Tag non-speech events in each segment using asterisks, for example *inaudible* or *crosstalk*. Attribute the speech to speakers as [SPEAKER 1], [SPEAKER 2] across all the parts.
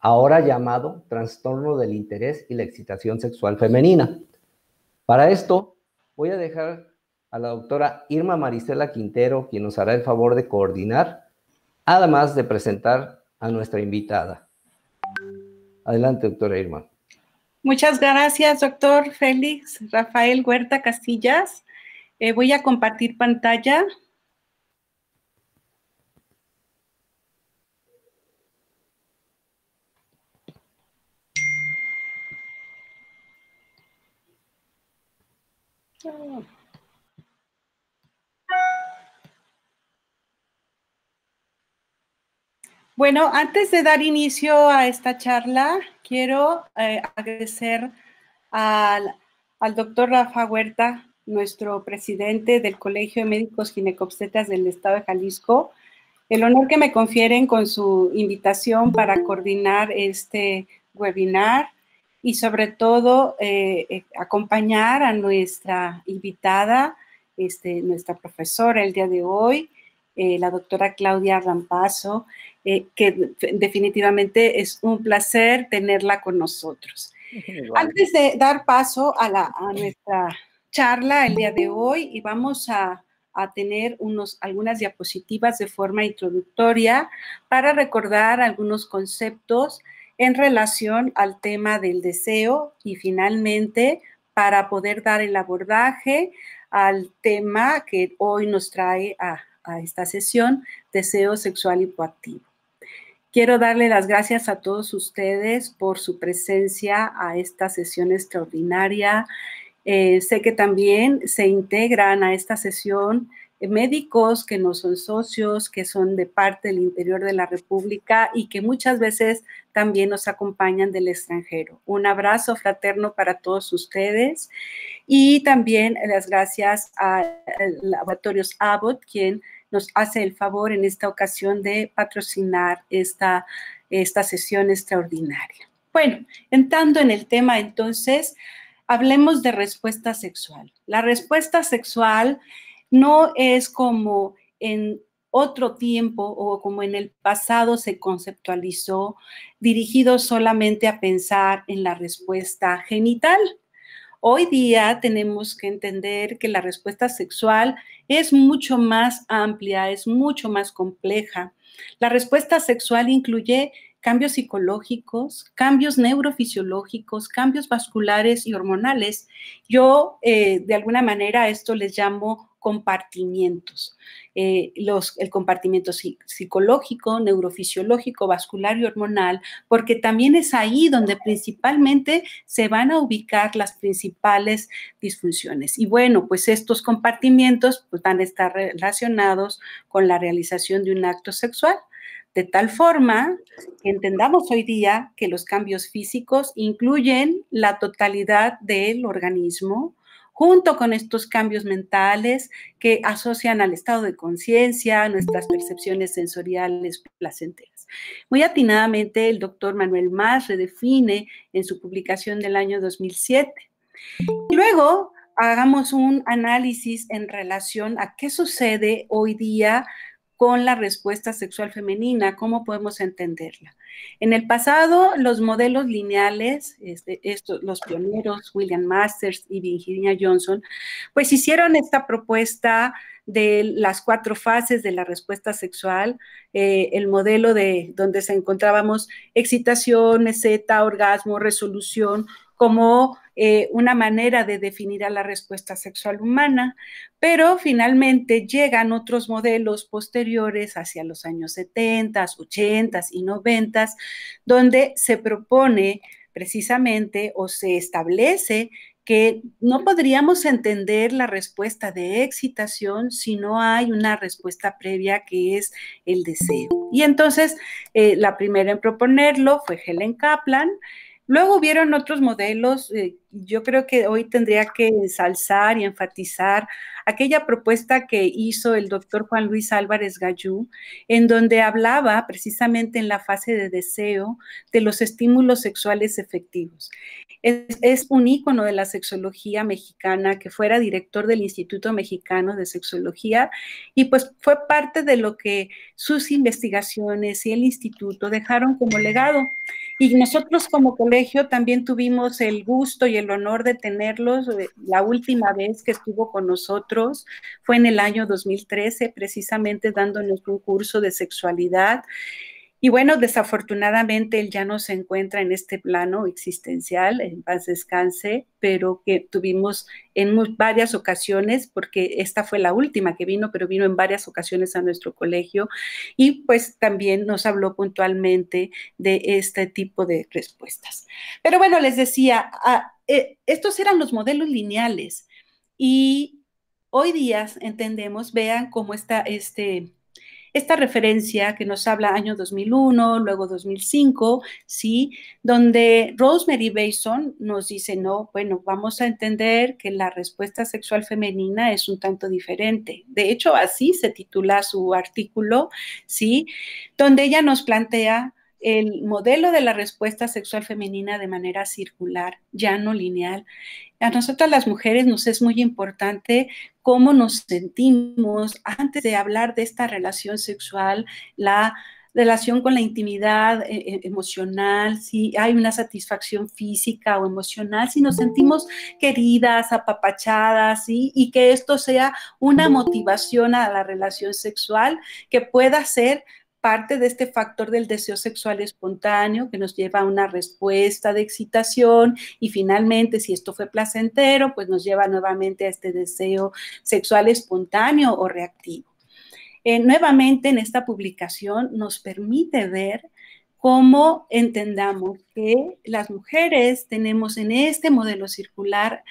[SPEAKER 1] ahora llamado trastorno del interés y la excitación sexual femenina. Para esto, voy a dejar a la doctora Irma Maricela Quintero, quien nos hará el favor de coordinar, además de presentar a nuestra invitada. Adelante, doctora Irma.
[SPEAKER 2] Muchas gracias, doctor Félix Rafael Huerta castillas eh, voy a compartir pantalla Bueno, antes de dar inicio a esta charla, quiero eh, agradecer al, doctor Rafa Huerta, nuestro presidente del Colegio de Médicos Ginecopstetas del Estado de Jalisco, el honor que me confieren con su invitación para coordinar este webinar y sobre todo eh, eh, acompañar a nuestra invitada, este, nuestra profesora el día de hoy, eh, la doctora Claudia Rampazo, que definitivamente es un placer tenerla con nosotros. Antes de dar paso a, nuestra charla el día de hoy vamos a, tener algunas diapositivas de forma introductoria para recordar algunos conceptos en relación al tema del deseo y finalmente para poder dar el abordaje al tema que hoy nos trae a, esta sesión, deseo sexual hipoactivo. Quiero darle las gracias a todos ustedes por su presencia a esta sesión extraordinaria. Eh, sé que también se integran a esta sesión eh, médicos que no son socios, que son de parte del interior de la República y que muchas veces también nos acompañan del extranjero. Un abrazo fraterno para todos ustedes y también las gracias a eh, Laboratorios Abbott, quien nos hace el favor en esta ocasión de patrocinar esta, esta sesión extraordinaria. Bueno, entrando en el tema entonces, hablemos de respuesta sexual. La respuesta sexual no es como en otro tiempo o como en el pasado se conceptualizó, dirigido solamente a pensar en la respuesta genital. Hoy día tenemos que entender que la respuesta sexual es mucho más amplia, es mucho más compleja. La respuesta sexual incluye cambios psicológicos, cambios neurofisiológicos, cambios vasculares y hormonales. Yo, eh, de alguna manera, esto les llamo compartimientos. Eh, los, el compartimiento psicológico, neurofisiológico, vascular y hormonal, porque también es ahí donde principalmente se van a ubicar las principales disfunciones. Y bueno, pues estos compartimientos pues, van a estar relacionados con la realización de un acto sexual. De tal forma que entendamos hoy día que los cambios físicos incluyen la totalidad del organismo, junto con estos cambios mentales que asocian al estado de conciencia, nuestras percepciones sensoriales placenteras. Muy atinadamente, el doctor Manuel Mas redefine en su publicación del año 2007. luego hagamos un análisis en relación a qué sucede hoy día con la respuesta sexual femenina, cómo podemos entenderla. En el pasado, los modelos lineales, este, los pioneros William Masters y Virginia Johnson, pues hicieron esta propuesta de las cuatro fases de la respuesta sexual, eh, el modelo de donde se encontrábamos excitación, meseta, orgasmo, resolución, como eh, una manera de definir a la respuesta sexual humana, pero finalmente llegan otros modelos posteriores hacia los años 70, 80 y 90, donde se propone precisamente o se establece que no podríamos entender la respuesta de excitación si no hay una respuesta previa que es el deseo. Y entonces, eh, la primera en proponerlo fue Helen Kaplan, Luego hubieron otros modelos, eh, yo creo que hoy tendría que ensalzar y enfatizar aquella propuesta que hizo el doctor Juan Luis Álvarez Gallú, en donde hablaba precisamente en la fase de deseo de los estímulos sexuales efectivos. Es, es un ícono de la sexología mexicana que fuera director del Instituto Mexicano de Sexología y pues fue parte de lo que sus investigaciones y el instituto dejaron como legado. Y nosotros como colegio también tuvimos el gusto y el honor de tenerlos. La última vez que estuvo con nosotros fue en el año 2013, precisamente dándonos un curso de sexualidad. Y bueno, desafortunadamente él ya no se encuentra en este plano existencial, en paz descanse, pero que tuvimos en varias ocasiones, porque esta fue la última que vino, pero vino en varias ocasiones a nuestro colegio y pues también nos habló puntualmente de este tipo de respuestas. Pero bueno, les decía, eh, estos eran los modelos lineales y hoy día entendemos, vean cómo está este esta referencia que nos habla año 2001, luego 2005, ¿sí? Donde Rosemary Bason nos dice, no, bueno, vamos a entender que la respuesta sexual femenina es un tanto diferente. De hecho, así se titula su artículo, ¿sí? Donde ella nos plantea el modelo de la respuesta sexual femenina de manera circular, ya no lineal. A nosotras las mujeres nos es muy importante cómo nos sentimos antes de hablar de esta relación sexual, la relación con la intimidad eh, eh, emocional, si hay una satisfacción física o emocional, si nos sentimos queridas, apapachadas, y que esto sea una motivación a la relación sexual que pueda ser parte de este factor del deseo sexual espontáneo que nos lleva a una respuesta de excitación y finalmente si esto fue placentero, pues nos lleva nuevamente a este deseo sexual espontáneo o reactivo. Eh, nuevamente en esta publicación nos permite ver cómo entendamos que las mujeres tenemos en este modelo circular,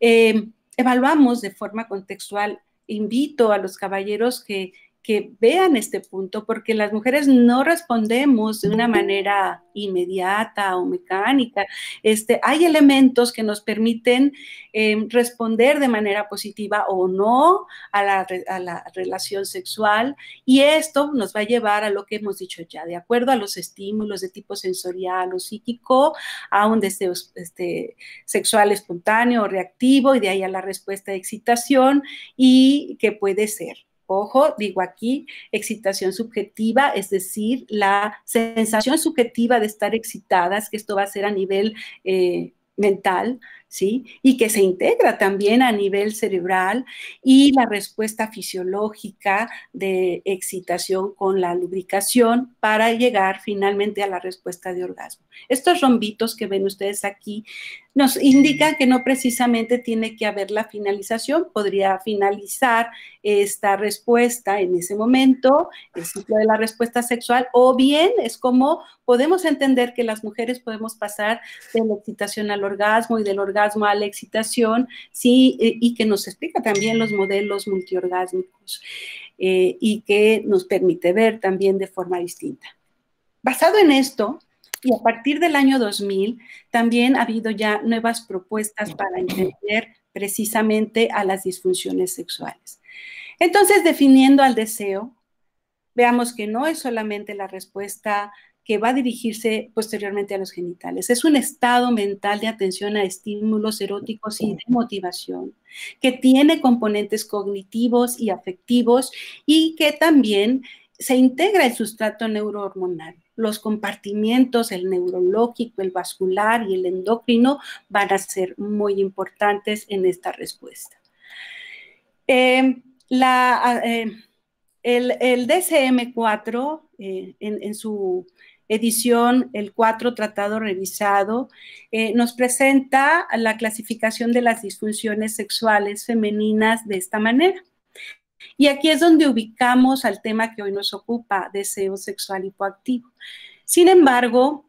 [SPEAKER 2] eh, evaluamos de forma contextual, invito a los caballeros que que vean este punto, porque las mujeres no respondemos de una manera inmediata o mecánica. Este, hay elementos que nos permiten em, responder de manera positiva o no a la, a la relación sexual y esto nos va a llevar a lo que hemos dicho ya, de acuerdo a los estímulos de tipo sensorial o psíquico, a un deseo este, sexual espontáneo o reactivo y de ahí a la respuesta de excitación y que puede ser Ojo, digo aquí, excitación subjetiva, es decir, la sensación subjetiva de estar excitadas, que esto va a ser a nivel eh, mental, ¿sí? Y que se integra también a nivel cerebral y la respuesta fisiológica de excitación con la lubricación para llegar finalmente a la respuesta de orgasmo. Estos rombitos que ven ustedes aquí nos indica que no precisamente tiene que haber la finalización, podría finalizar esta respuesta en ese momento, el ciclo de la respuesta sexual, o bien es como podemos entender que las mujeres podemos pasar de la excitación al orgasmo y del orgasmo a la excitación, sí, y que nos explica también los modelos multiorgásmicos eh, y que nos permite ver también de forma distinta. Basado en esto, y a partir del año 2000 también ha habido ya nuevas propuestas para entender precisamente a las disfunciones sexuales. Entonces, definiendo al deseo, veamos que no es solamente la respuesta que va a dirigirse posteriormente a los genitales. Es un estado mental de atención a estímulos eróticos y de motivación, que tiene componentes cognitivos y afectivos y que también se integra el sustrato neurohormonal. Los compartimientos, el neurológico, el vascular y el endocrino van a ser muy importantes en esta respuesta. Em, la, ah, eh, el, DCM4, eh, en, en, su edición, el 4 tratado revisado, eh, nos presenta la clasificación de las disfunciones sexuales femeninas de esta manera. Y aquí es donde ubicamos al tema que hoy nos ocupa, deseo sexual hipoactivo. Sin embargo,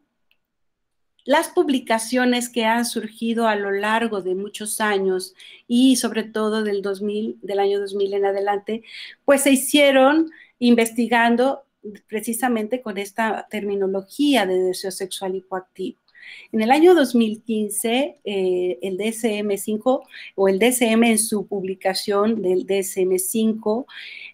[SPEAKER 2] las publicaciones que han surgido a lo largo de muchos años y sobre todo del 2000, del año 2000 en adelante, pues se hicieron investigando precisamente con esta terminología de deseo sexual hipoactivo. En el año 2015, eh, el DSM5 o el DSM en su publicación del DSM5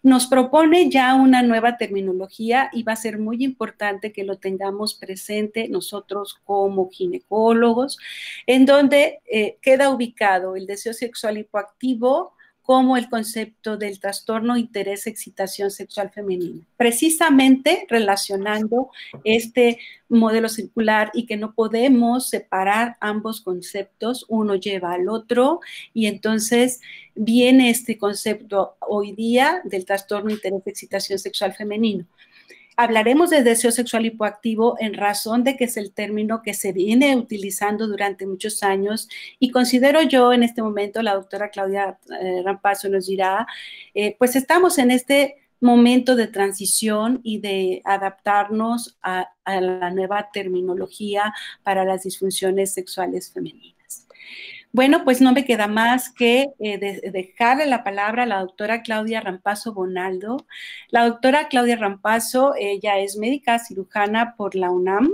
[SPEAKER 2] nos propone ya una nueva terminología y va a ser muy importante que lo tengamos presente nosotros como ginecólogos, en donde eh, queda ubicado el deseo sexual hipoactivo como el concepto del trastorno interés-excitación e sexual femenina, precisamente relacionando este modelo circular y que no podemos separar ambos conceptos, uno lleva al otro y entonces viene este concepto hoy día del trastorno interés-excitación e sexual femenino. Hablaremos de deseo sexual hipoactivo en razón de que es el término que se viene utilizando durante muchos años y considero yo en este momento, la doctora Claudia eh, Rampazo nos dirá, eh, pues estamos en este momento de transición y de adaptarnos a la nueva terminología para las disfunciones sexuales femeninas. Bueno, pues no me queda más que eh, dejarle la palabra a la doctora Claudia Rampazo Bonaldo. La doctora Claudia Rampazo, ella es médica cirujana por la UNAM,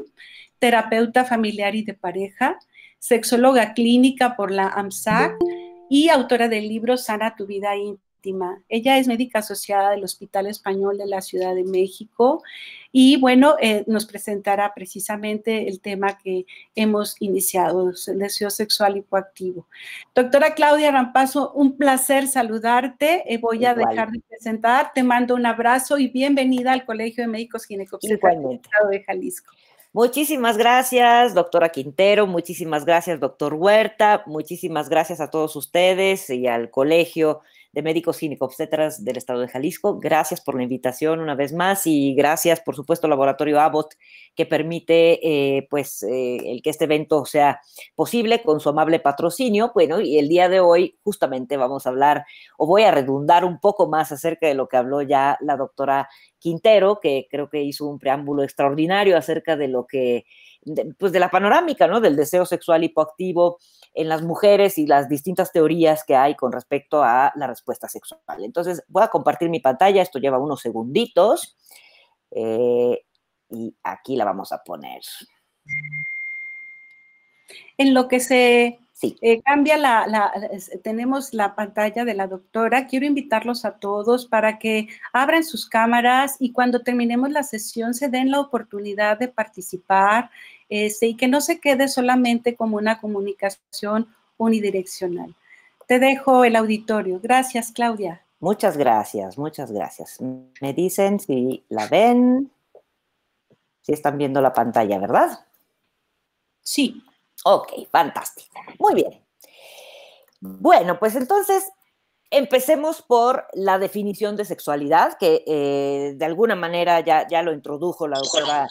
[SPEAKER 2] terapeuta familiar y de pareja, sexóloga clínica por la AMSAC y autora del libro Sana tu vida íntima ella es médica asociada del Hospital Español de la Ciudad de México y bueno, eh, nos presentará precisamente el tema que hemos iniciado, el deseo sexual hipoactivo. Doctora Claudia Rampazo, un placer saludarte. Eh, voy a dejar de presentar, te mando un abrazo y bienvenida al Colegio de Médicos Ginecólogos del Estado de Jalisco. Muchísimas
[SPEAKER 3] gracias, doctora Quintero, muchísimas gracias, doctor Huerta, muchísimas gracias a todos ustedes y al colegio de médicos ginecobstetras del estado de Jalisco. Gracias por la invitación una vez más y gracias, por supuesto, Laboratorio Abbott, que permite eh, pues, eh, el que este evento sea posible con su amable patrocinio. Bueno, y el día de hoy justamente vamos a hablar, o voy a redundar un poco más acerca de lo que habló ya la doctora Quintero, que creo que hizo un preámbulo extraordinario acerca de lo que, pues de la panorámica, ¿no? Del deseo sexual hipoactivo, en las mujeres y las distintas teorías que hay con respecto a la respuesta sexual. Entonces, voy a compartir mi pantalla, esto lleva unos segunditos, eh, y aquí la vamos a poner.
[SPEAKER 2] En lo que se Sí. Eh, cambia la, tenemos la pantalla de la doctora. Quiero invitarlos a todos para que abran sus cámaras y cuando terminemos la sesión se den la oportunidad de participar este, y que no se quede solamente como una comunicación unidireccional. Te dejo el auditorio. Gracias, Claudia.
[SPEAKER 3] Muchas gracias, muchas gracias. Me dicen si la ven, si están viendo la pantalla, ¿verdad? Sí. Ok, fantástico. Muy bien. Bueno, pues entonces empecemos por la definición de sexualidad, que eh, de alguna manera ya, ya lo introdujo la doctora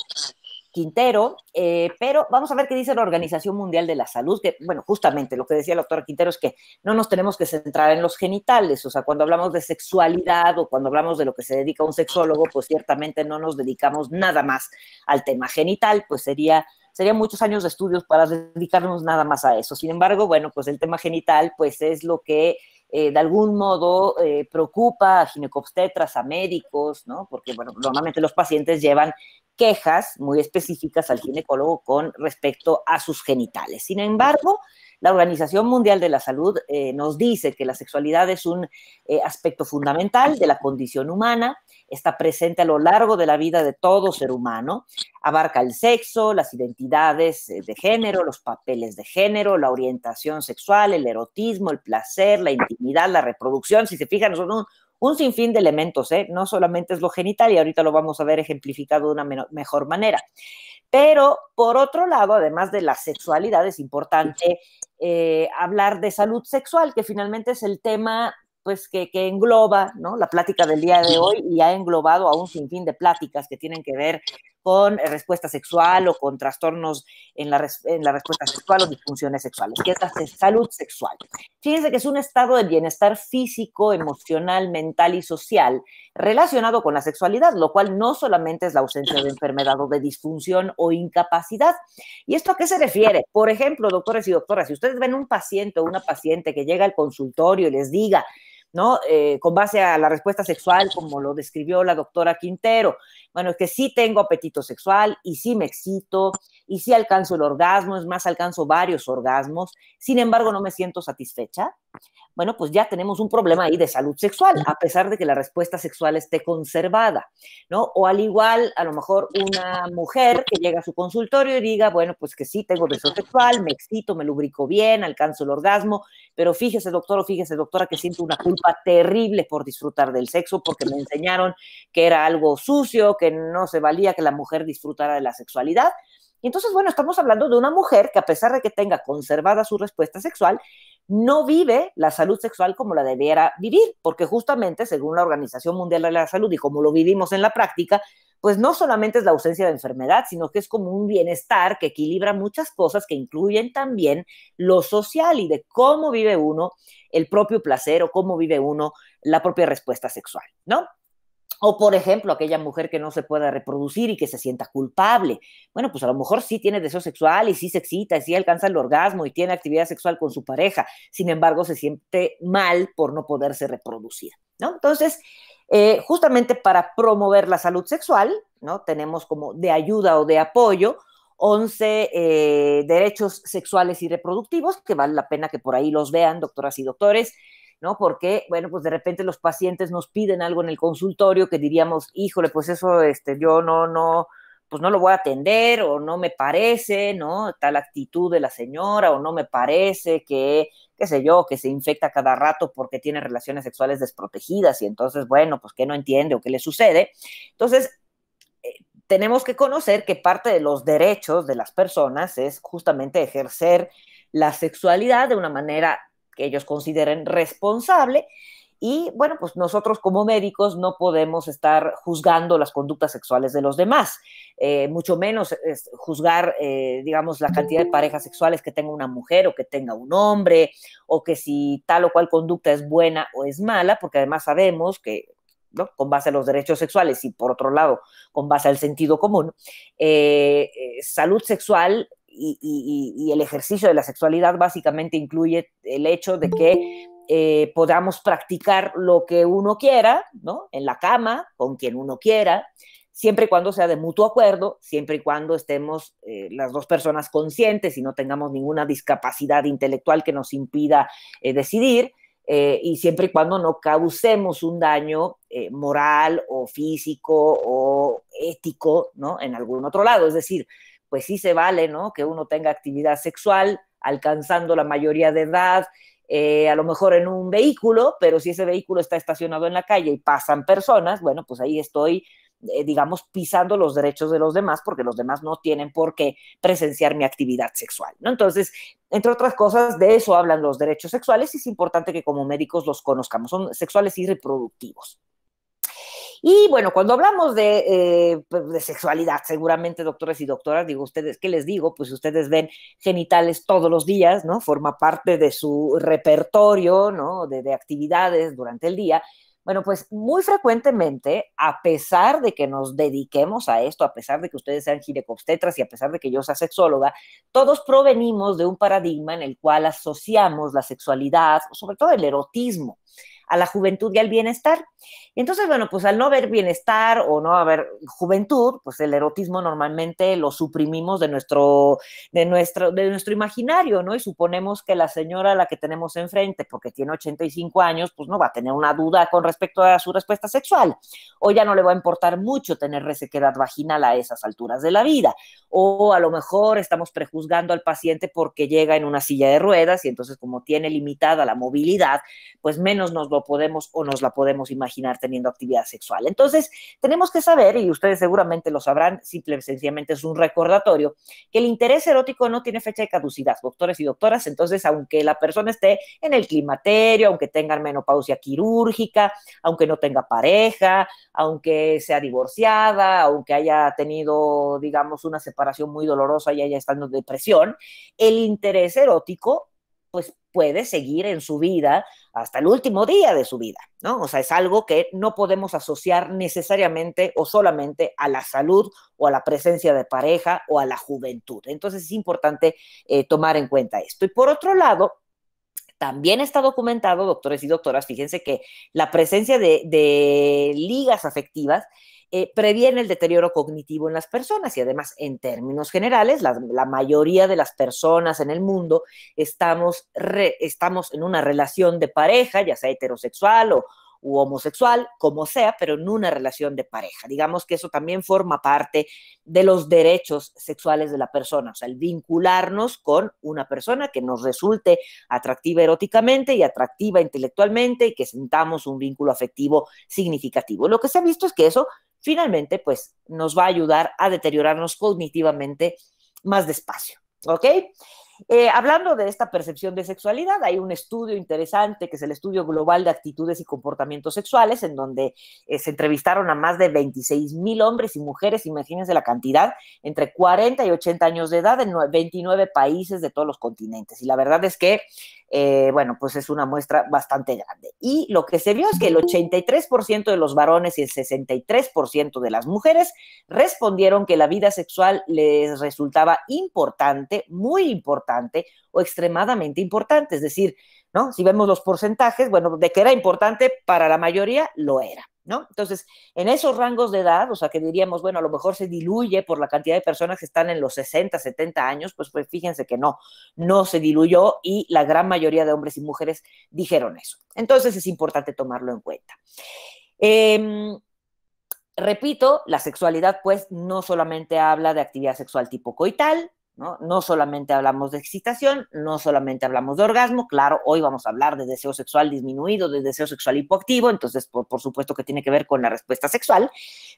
[SPEAKER 3] Quintero, eh, pero vamos a ver qué dice la Organización Mundial de la Salud, que, bueno, justamente lo que decía el doctora Quintero es que no nos tenemos que centrar en los genitales, o sea, cuando hablamos de sexualidad o cuando hablamos de lo que se dedica un sexólogo, pues ciertamente no nos dedicamos nada más al tema genital, pues sería serían muchos años de estudios para dedicarnos nada más a eso. Sin embargo, bueno, pues el tema genital, pues es lo que eh, de algún modo eh, preocupa a ginecobstetras, a médicos, ¿no? Porque, bueno, normalmente los pacientes llevan quejas muy específicas al ginecólogo con respecto a sus genitales. Sin embargo, la Organización Mundial de la Salud eh, nos dice que la sexualidad es un eh, aspecto fundamental de la condición humana, está presente a lo largo de la vida de todo ser humano, abarca el sexo, las identidades eh, de género, los papeles de género, la orientación sexual, el erotismo, el placer, la intimidad, la reproducción. Si se fijan, son un, un sinfín de elementos, ¿eh? no solamente es lo genital y ahorita lo vamos a ver ejemplificado de una mejor manera. Pero por otro lado, además de la sexualidad, es importante eh, hablar de salud sexual, que finalmente es el tema pues que, engloba, La plática del día de hoy y ha englobado a un sinfín de pláticas que tienen que ver con eh, respuesta sexual o con trastornos en la, respuesta sexual o disfunciones sexuales, que es la salud sexual. Fíjense que es un estado de bienestar físico, emocional, mental y social relacionado con la sexualidad, lo cual no solamente es la ausencia de enfermedad o de disfunción o incapacidad. ¿Y esto a qué se refiere? Por ejemplo, doctores y doctoras, si ustedes ven un paciente o una paciente que llega al consultorio y les diga, ¿no? Eh, con base a la respuesta sexual, como lo describió la doctora Quintero. Bueno, es que sí tengo apetito sexual y sí me excito y sí alcanzo el orgasmo, es más, alcanzo varios orgasmos, sin embargo no me siento satisfecha. Bueno, pues ya tenemos un problema ahí de salud sexual, a pesar de que la respuesta sexual esté conservada, ¿no? O al igual, a lo mejor una mujer que llega a su consultorio y diga, bueno, pues que sí, tengo deseo sexual, me excito, me lubrico bien, alcanzo el orgasmo, pero fíjese, doctor o fíjese, doctora, que siento una culpa terrible por disfrutar del sexo porque me enseñaron que era algo sucio, que no se valía que la mujer disfrutara de la sexualidad. Y entonces, bueno, estamos hablando de una mujer que a pesar de que tenga conservada su respuesta sexual, no vive la salud sexual como la debiera vivir, porque justamente, según la Organización Mundial de la Salud y como lo vivimos en la práctica, pues no solamente es la ausencia de enfermedad, sino que es como un bienestar que equilibra muchas cosas que incluyen también lo social y de cómo vive uno el propio placer o cómo vive uno la propia respuesta sexual, ¿no? O, por ejemplo, aquella mujer que no se pueda reproducir y que se sienta culpable. Bueno, pues a lo mejor sí tiene deseo sexual y sí se excita y sí alcanza el orgasmo y tiene actividad sexual con su pareja. Sin embargo, se siente mal por no poderse reproducir, ¿no? Entonces, eh, justamente para promover la salud sexual, ¿no? Tenemos como de ayuda o de apoyo 11 eh, derechos sexuales y reproductivos, que vale la pena que por ahí los vean, doctoras y doctores. ¿no? Porque, bueno, pues de repente los pacientes nos piden algo en el consultorio que diríamos, híjole, pues eso, este, yo no, no, pues no lo voy a atender o no me parece, ¿no? Tal actitud de la señora o no me parece que, qué sé yo, que se infecta cada rato porque tiene relaciones sexuales desprotegidas y entonces, bueno, pues que no entiende o qué le sucede. Entonces, eh, tenemos que conocer que parte de los derechos de las personas es justamente ejercer la sexualidad de una manera que ellos consideren responsable. Y bueno, pues nosotros como médicos no podemos estar juzgando las conductas sexuales de los demás, eh, mucho menos juzgar, eh, digamos, la cantidad de parejas sexuales que tenga una mujer o que tenga un hombre, o que si tal o cual conducta es buena o es mala, porque además sabemos que ¿no? con base a los derechos sexuales y por otro lado con base al sentido común, eh, salud sexual y, el ejercicio de la sexualidad básicamente incluye el hecho de que eh, podamos practicar lo que uno quiera, ¿no? En la cama, con quien uno quiera, siempre y cuando sea de mutuo acuerdo, siempre y cuando estemos eh, las dos personas conscientes y no tengamos ninguna discapacidad intelectual que nos impida eh, decidir. y siempre y cuando no causemos un daño moral o físico o ético, ¿no? En algún otro lado. Es decir, pues sí se vale, Que uno tenga actividad sexual alcanzando la mayoría de edad, eh, a lo mejor en un vehículo, pero si ese vehículo está estacionado en la calle y pasan personas, bueno, pues ahí estoy, eh, digamos, pisando los derechos de los demás porque los demás no tienen por qué presenciar mi actividad sexual, Entonces, entre otras cosas, de eso hablan los derechos sexuales y es importante que como médicos los conozcamos, son sexuales y reproductivos. Y bueno, cuando hablamos eh, pues, de, sexualidad, seguramente doctores y doctoras, digo ustedes, ¿qué les digo? Pues ustedes ven genitales todos los días, ¿no? Forma parte de su repertorio, ¿no? De, actividades durante el día. Bueno, pues muy frecuentemente, a pesar de que nos dediquemos a esto, a pesar de que ustedes sean ginecobstetras y a pesar de que yo sea sexóloga, todos provenimos de un paradigma en el cual asociamos la sexualidad, sobre todo el erotismo, a la juventud y al bienestar. Entonces, bueno, pues al no haber bienestar o no haber juventud, pues el erotismo normalmente lo suprimimos de nuestro, de nuestro, de nuestro imaginario, ¿no? Y suponemos que la señora a la que tenemos enfrente, porque tiene 85 años, pues no va a tener una duda con respecto a su respuesta sexual. O ya no le va a importar mucho tener resequedad vaginal a esas alturas de la vida. O a lo mejor estamos prejuzgando al paciente porque llega en una silla de ruedas y entonces como tiene limitada la movilidad, pues menos nos lo podemos o nos la podemos imaginar teniendo actividad sexual. Entonces, tenemos que saber, y ustedes seguramente lo sabrán, simple sencillamente es un recordatorio, que el interés erótico no tiene fecha de caducidad, doctores y doctoras. Entonces, aunque la persona esté en el climaterio, aunque tenga menopausia quirúrgica, aunque no tenga pareja, aunque sea divorciada, aunque haya tenido, digamos, una separación muy dolorosa y haya estado en depresión, el interés erótico, pues puede seguir en su vida hasta el último día de su vida, ¿no? O sea, es algo que no podemos asociar necesariamente o solamente a la salud o a la presencia de pareja o a la juventud. Entonces es importante eh, tomar en cuenta esto. Y por otro lado, también está documentado, doctores y doctoras, fíjense que la presencia de ligas afectivas eh, previene el deterioro cognitivo en las personas y además en términos generales, la, mayoría de las personas en el mundo estamos, estamos en una relación de pareja, ya sea heterosexual o, homosexual, como sea, pero en una relación de pareja. Digamos que eso también forma parte de los derechos sexuales de la persona, o sea, el vincularnos con una persona que nos resulte atractiva eróticamente y atractiva intelectualmente y que sintamos un vínculo afectivo significativo. Lo que se ha visto es que eso finalmente pues nos va a ayudar a deteriorarnos cognitivamente más despacio. ¿Ok? Eh, hablando de esta percepción de sexualidad, hay un estudio interesante que es el Estudio Global de Actitudes y Comportamientos Sexuales, en donde eh, se entrevistaron a más de 26 mil hombres y mujeres, imagínense la cantidad, entre 40 y 80 años de edad en 29 países de todos los continentes. Y la verdad es que, eh, bueno, pues es una muestra bastante grande. Y lo que se vio es que el 83% de los varones y el 63% de las mujeres respondieron que la vida sexual les resultaba importante, muy importante importante o extremadamente importante. Es decir, ¿no? Si vemos los porcentajes, bueno, de que era importante para la mayoría, lo era. ¿No? Entonces, en esos rangos de edad, o sea, que diríamos, bueno, a lo mejor se diluye por la cantidad de personas que están en los 60, 70 años, pues, pues, fíjense que no, no se diluyó y la gran mayoría de hombres y mujeres dijeron eso. Entonces, es importante tomarlo en cuenta. Em, repito, la sexualidad, pues, no solamente habla de actividad sexual tipo coital, ¿no? solamente hablamos de excitación, no solamente hablamos de orgasmo, claro, hoy vamos a hablar de deseo sexual disminuido, de deseo sexual hipoactivo, entonces por, por, supuesto que tiene que ver con la respuesta sexual,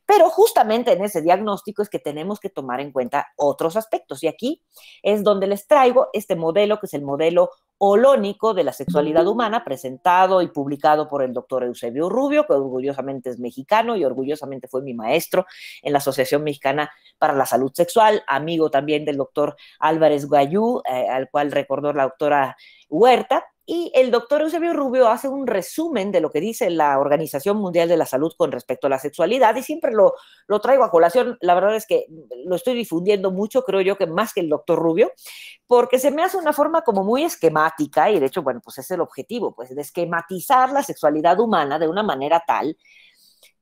[SPEAKER 3] pero justamente en ese diagnóstico es que tenemos que tomar en cuenta otros aspectos y aquí es donde les traigo este modelo que es el modelo holónico de la sexualidad humana, presentado y publicado por el doctor Eusebio Rubio, que orgullosamente es mexicano y orgullosamente fue mi maestro en la Asociación Mexicana para la Salud Sexual, amigo también del doctor Álvarez Guayú, eh, al cual recordó la doctora Huerta, y el doctor Eusebio Rubio hace un resumen de lo que dice la Organización Mundial de la Salud con respecto a la sexualidad y siempre lo, traigo a colación. La verdad es que lo estoy difundiendo mucho, creo yo que más que el doctor Rubio, porque se me hace una forma como muy esquemática y de hecho, bueno, pues es el objetivo, pues de esquematizar la sexualidad humana de una manera tal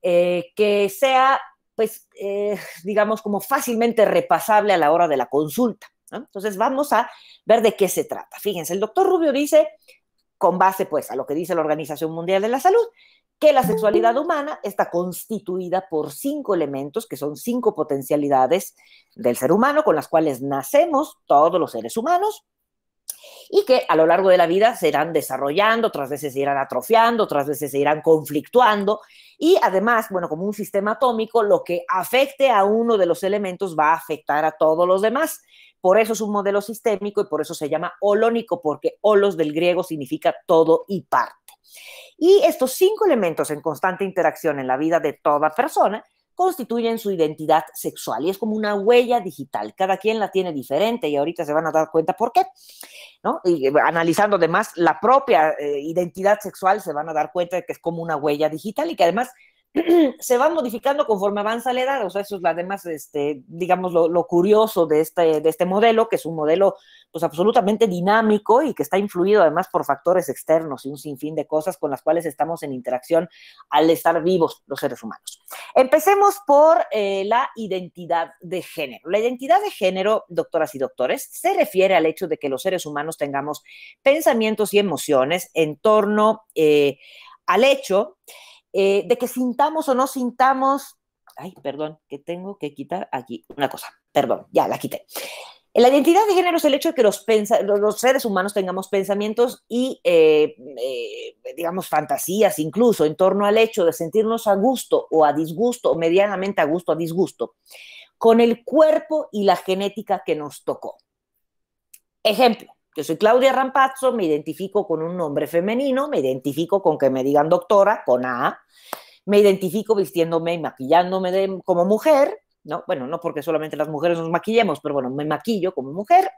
[SPEAKER 3] eh, que sea, pues, eh, digamos, como fácilmente repasable a la hora de la consulta. Entonces vamos a ver de qué se trata. Fíjense, el doctor Rubio dice, con base pues a lo que dice la Organización Mundial de la Salud, que la sexualidad humana está constituida por cinco elementos, que son cinco potencialidades del ser humano con las cuales nacemos todos los seres humanos, y que a lo largo de la vida se irán desarrollando, otras veces se irán atrofiando, otras veces se irán conflictuando y además, bueno, como un sistema atómico, lo que afecte a uno de los elementos va a afectar a todos los demás. Por eso es un modelo sistémico y por eso se llama holónico, porque holos del griego significa todo y parte. Y estos cinco elementos en constante interacción en la vida de toda persona constituyen su identidad sexual y es como una huella digital. Cada quien la tiene diferente y ahorita se van a dar cuenta por qué. Y eh, analizando además la propia eh, identidad sexual se van a dar cuenta de que es como una huella digital y que además *clears throat* se van modificando conforme avanza la edad, o sea, eso es además, este, digamos, lo, curioso de este, de este modelo, que es un modelo pues absolutamente dinámico y que está influido además por factores externos y un sinfín de cosas con las cuales estamos en interacción al estar vivos los seres humanos. Empecemos por eh, la identidad de género. La identidad de género, doctoras y doctores, se refiere al hecho de que los seres humanos tengamos pensamientos y emociones en torno eh, al hecho eh, de que sintamos o no sintamos, ay, perdón, que tengo que quitar aquí una cosa, perdón, ya la quité. La identidad de género es el hecho de que los, los seres humanos tengamos pensamientos y, eh, eh, digamos, fantasías incluso en torno al hecho de sentirnos a gusto o a disgusto, o medianamente a gusto o a disgusto, con el cuerpo y la genética que nos tocó. Ejemplo, yo soy Claudia Rampazzo, me identifico con un nombre femenino, me identifico con que me digan doctora, con A, me identifico vistiéndome y maquillándome como mujer, ¿no? Bueno, no porque solamente las mujeres nos maquillemos, pero bueno, me maquillo como mujer.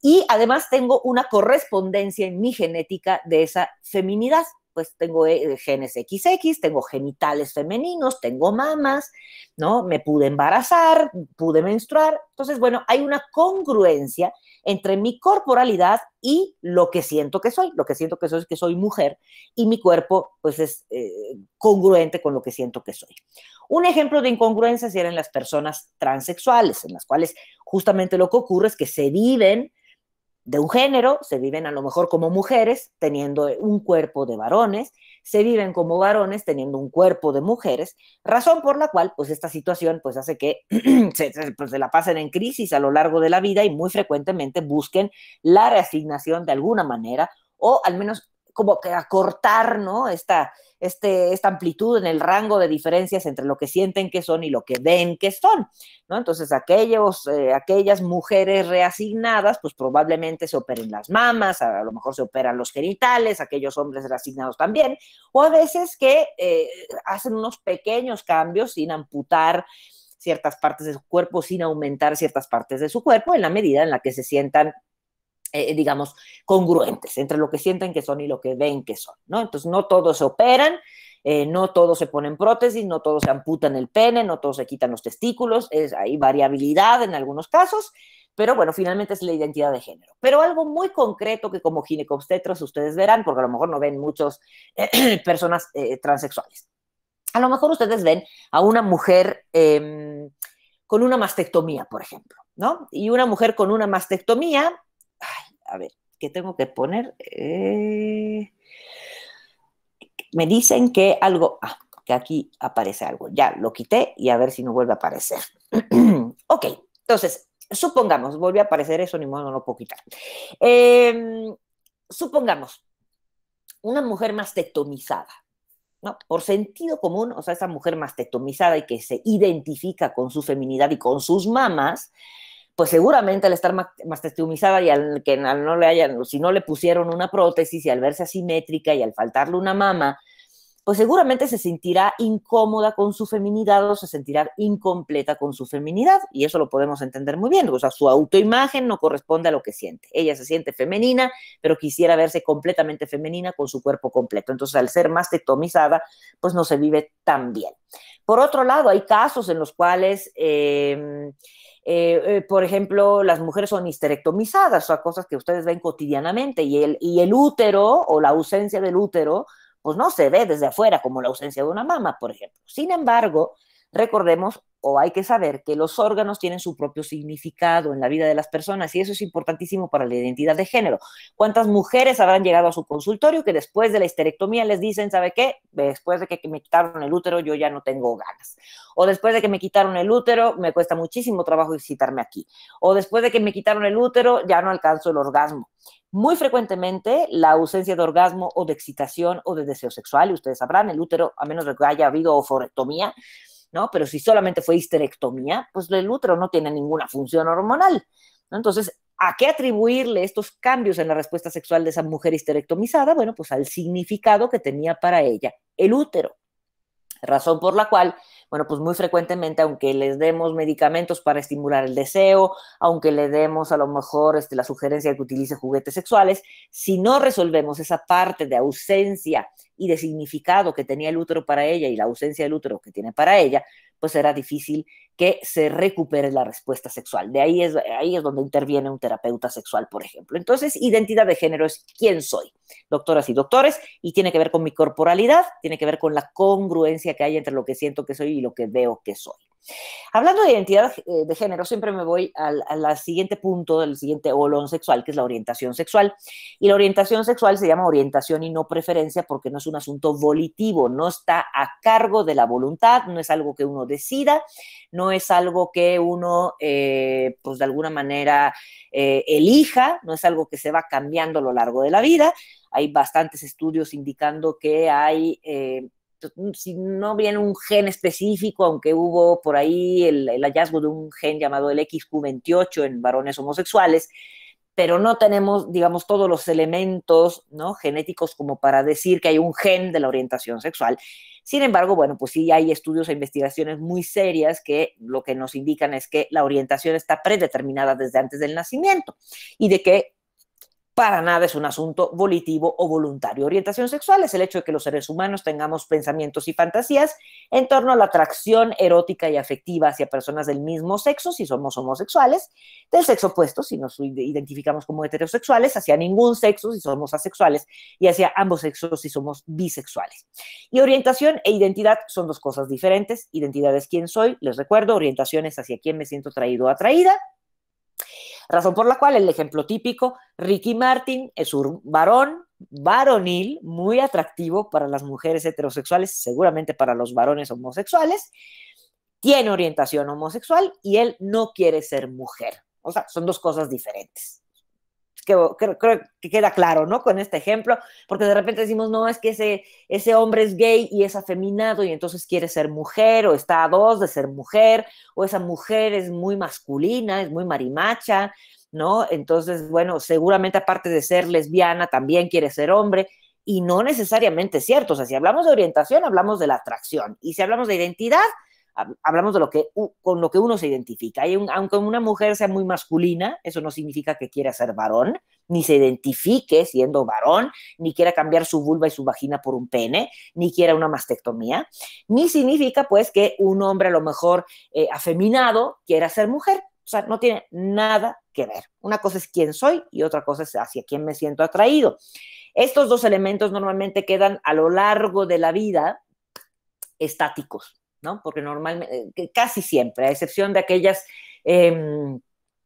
[SPEAKER 3] Y además tengo una correspondencia en mi genética de esa feminidad pues tengo eh, genes XX, tengo genitales femeninos, tengo mamas, ¿no? Me pude embarazar, pude menstruar. Entonces, bueno, hay una congruencia entre mi corporalidad y lo que siento que soy. Lo que siento que soy es que soy mujer y mi cuerpo pues es eh, congruente con lo que siento que soy. Un ejemplo de sería eran las personas transexuales, en las cuales justamente lo que ocurre es que se viven de un género, se viven a lo mejor como mujeres teniendo un cuerpo de varones, se viven como varones teniendo un cuerpo de mujeres, razón por la cual pues esta situación pues hace que *clears throat* se, pues, se la pasen en crisis a lo largo de la vida y muy frecuentemente busquen la reasignación de alguna manera o al menos como que acortar, ¿no? Esta, este, esta amplitud en el rango de diferencias entre lo que sienten que son y lo que ven que son, ¿no? Entonces, aquellos, eh, aquellas mujeres reasignadas, pues probablemente se operen las mamas, a, lo mejor se operan los genitales, aquellos hombres reasignados también, o a veces que eh, hacen unos pequeños cambios sin amputar ciertas partes de su cuerpo, sin aumentar ciertas partes de su cuerpo, en la medida en la que se sientan eh, digamos, congruentes entre lo que sienten que son y lo que ven que son, ¿no? Entonces, no todos se operan, eh, no todos se ponen prótesis, no todos se amputan el pene, no todos se quitan los testículos, es, hay variabilidad en algunos casos, pero bueno, finalmente es la identidad de género. Pero algo muy concreto que como ginecobstetros ustedes verán, porque a lo mejor no ven muchas eh, *clears throat* personas transexuales. A lo mejor ustedes ven a una mujer em, con una mastectomía, por ejemplo, ¿no? Y una mujer con una mastectomía a ver, ¿qué tengo que poner? Eh, me dicen que algo, ah, que aquí aparece algo. Ya lo quité y a ver si no vuelve a aparecer. *clears throat* ok, entonces, supongamos, vuelve a aparecer eso, ni modo, no lo puedo quitar. Em, supongamos, una mujer mastectomizada, ¿no? Por sentido común, o sea, esa mujer más mastectomizada y que se identifica con su feminidad y con sus mamas, pues seguramente al estar mastectomizada y al que no le hayan, si no le pusieron una prótesis y al verse asimétrica y al faltarle una mama, pues seguramente se sentirá incómoda con su feminidad o se sentirá incompleta con su feminidad. Y eso lo podemos entender muy bien. O sea, su autoimagen no corresponde a lo que siente. Ella se siente femenina, pero quisiera verse completamente femenina con su cuerpo completo. Entonces, al ser mastectomizada, pues no se vive tan bien. Por otro lado, hay casos en los cuales... Em, eh, eh, por ejemplo, las mujeres son histerectomizadas, o cosas que ustedes ven cotidianamente, y el, y el útero o la ausencia del útero, pues no se ve desde afuera como la ausencia de una mama, por ejemplo. Sin embargo, recordemos, o hay que saber que los órganos tienen su propio significado en la vida de las personas y eso es importantísimo para la identidad de género. ¿Cuántas mujeres habrán llegado a su consultorio que después de la histerectomía les dicen, ¿sabe qué? Después de que me quitaron el útero yo ya no tengo ganas. O después de que me quitaron el útero me cuesta muchísimo trabajo excitarme aquí. O después de que me quitaron el útero ya no alcanzo el orgasmo. Muy frecuentemente la ausencia de orgasmo o de excitación o de deseo sexual, y ustedes sabrán, el útero, a menos de que haya habido oforectomía, pero si solamente fue histerectomía, pues el útero no tiene ninguna función hormonal. Entonces, ¿a qué atribuirle estos cambios en la respuesta sexual de esa mujer histerectomizada? Bueno, pues al significado que tenía para ella el útero. Razón por la cual, bueno, pues muy frecuentemente, aunque les demos medicamentos para estimular el deseo, aunque le demos a lo mejor este, la sugerencia de que utilice juguetes sexuales, si no resolvemos esa parte de ausencia y de significado que tenía el útero para ella y la ausencia del útero que tiene para ella, pues era difícil que se recupere la respuesta sexual. De ahí es, ahí es donde interviene un terapeuta sexual, por ejemplo. Entonces, identidad de género es quién soy, doctoras y doctores, y tiene que ver con mi corporalidad, tiene que ver con la congruencia que hay entre lo que siento que soy y lo que veo que soy. Hablando de identidad eh, de género, siempre me voy al, siguiente punto, del siguiente olón sexual, que es la orientación sexual. Y la orientación sexual se llama orientación y no preferencia porque no es un asunto volitivo, no está a cargo de la voluntad, no es algo que uno decida, no es algo que uno, eh, pues de alguna manera, eh, elija, no es algo que se va cambiando a lo largo de la vida. Hay bastantes estudios indicando que hay si no viene un gen específico, aunque hubo por ahí el, hallazgo de un gen llamado el XQ28 en varones homosexuales, pero no tenemos, digamos, todos los elementos ¿no? genéticos como para decir que hay un gen de la orientación sexual. Sin embargo, bueno, pues sí hay estudios e investigaciones muy serias que lo que nos indican es que la orientación está predeterminada desde antes del nacimiento y de que para nada es un asunto volitivo o voluntario. Orientación sexual es el hecho de que los seres humanos tengamos pensamientos y fantasías en torno a la atracción erótica y afectiva hacia personas del mismo sexo, si somos homosexuales, del sexo opuesto, si nos identificamos como heterosexuales, hacia ningún sexo, si somos asexuales, y hacia ambos sexos, si somos bisexuales. Y orientación e identidad son dos cosas diferentes. Identidad es quién soy, les recuerdo, orientación es hacia quién me siento traído o atraída. Razón por la cual el ejemplo típico, Ricky Martin es un varón varonil, muy atractivo para las mujeres heterosexuales, seguramente para los varones homosexuales, tiene orientación homosexual y él no quiere ser mujer. O sea, son dos cosas diferentes que, creo que, queda claro, ¿no? Con este ejemplo, porque de repente decimos, no, es que ese, ese hombre es gay y es afeminado y entonces quiere ser mujer o está a dos de ser mujer, o esa mujer es muy masculina, es muy marimacha, ¿no? Entonces, bueno, seguramente aparte de ser lesbiana, también quiere ser hombre y no necesariamente es cierto. O sea, si hablamos de orientación, hablamos de la atracción y si hablamos de identidad, hablamos de lo que, con lo que uno se identifica. Hay un, aunque una mujer sea muy masculina, eso no significa que quiera ser varón, ni se identifique siendo varón, ni quiera cambiar su vulva y su vagina por un pene, ni quiera una mastectomía, ni significa pues que un hombre a lo mejor eh, afeminado quiera ser mujer. O sea, no tiene nada que ver. Una cosa es quién soy y otra cosa es hacia quién me siento atraído. Estos dos elementos normalmente quedan a lo largo de la vida estáticos, porque normalmente, eh, casi siempre, a excepción de aquellas em,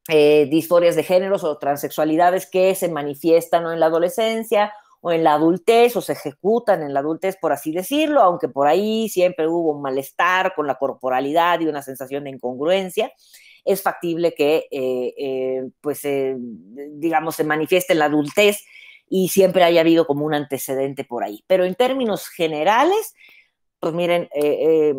[SPEAKER 3] eh, disforias de géneros o transexualidades que se manifiestan en la adolescencia o en la adultez o se ejecutan en la adultez, por así decirlo, aunque por ahí siempre hubo un malestar con la corporalidad y una sensación de incongruencia, es factible que, eh, pues, digamos, se manifieste en la adultez y siempre haya habido como un antecedente por ahí. Pero en términos generales, pues miren, eh, eh,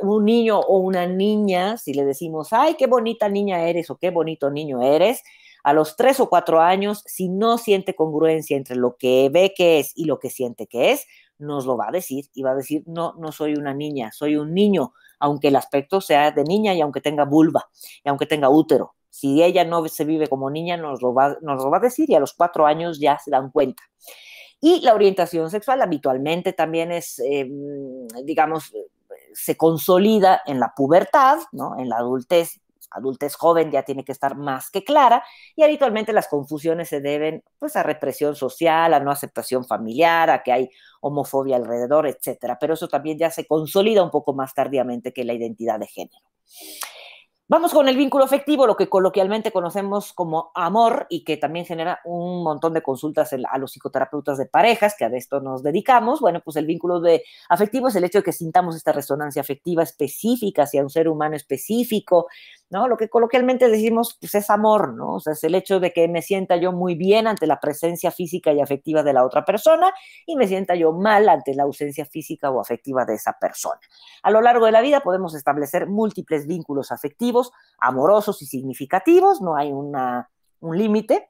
[SPEAKER 3] un niño o una niña, si le decimos, ay, qué bonita niña eres o qué bonito niño eres, a los tres o cuatro años, si no siente congruencia entre lo que ve que es y lo que siente que es, nos lo va a decir y va a decir, no, no soy una niña, soy un niño, aunque el aspecto sea de niña y aunque tenga vulva y aunque tenga útero. Si ella no se vive como niña, nos nos lo va a decir y a los cuatro años ya se dan cuenta. Y la orientación sexual habitualmente también es, eh, mm, digamos, se consolida en la pubertad, en la adultez. Adultez joven ya tiene que estar más que clara y habitualmente las confusiones se deben pues a represión social, a no aceptación familiar, a que hay homofobia alrededor, etcétera. Pero eso también ya se consolida un poco más tardíamente que la identidad de género. Vamos con el vínculo afectivo, lo que coloquialmente conocemos como amor y que también genera un montón de consultas a los psicoterapeutas de parejas, que a esto nos dedicamos. Bueno, pues el vínculo de afectivo es el hecho de que sintamos esta resonancia afectiva específica hacia un ser humano específico, lo que coloquialmente decimos pues, es amor, ¿no? es el hecho de que me sienta yo muy bien ante la presencia física y afectiva de la otra persona y me sienta yo mal ante la ausencia física o afectiva de esa persona. A lo largo de la vida podemos establecer múltiples vínculos afectivos, amorosos y significativos, no hay un límite,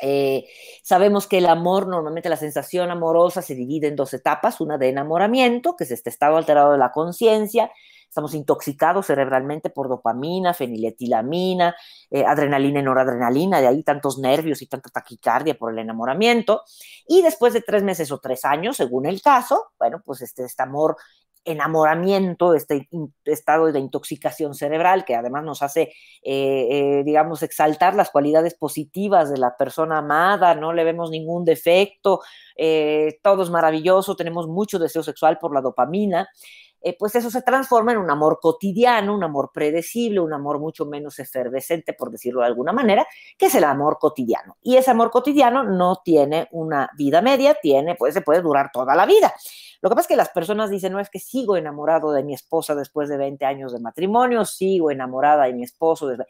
[SPEAKER 3] eh, sabemos que el amor, normalmente la sensación amorosa se divide en dos etapas, una de enamoramiento, que es este estado alterado de la conciencia, estamos intoxicados cerebralmente por dopamina, feniletilamina, eh, adrenalina y noradrenalina, de ahí tantos nervios y tanta taquicardia por el enamoramiento. Y después de tres meses o tres años, según el caso, bueno, pues este, este amor enamoramiento, este estado de intoxicación cerebral que además nos hace, eh, eh, digamos, exaltar las cualidades positivas de la persona amada, no le vemos ningún defecto, todo es maravilloso, tenemos mucho deseo sexual por la dopamina. Eh, pues eso se transforma en un amor cotidiano, un amor predecible, un amor mucho menos efervescente, por decirlo de alguna manera, que es el amor cotidiano. Y ese amor cotidiano no tiene una vida media, tiene, pues se puede durar toda la vida. Lo que pasa es que las personas dicen, no es que sigo enamorado de mi esposa después de 20 años de matrimonio, sigo enamorada de mi esposo. Desde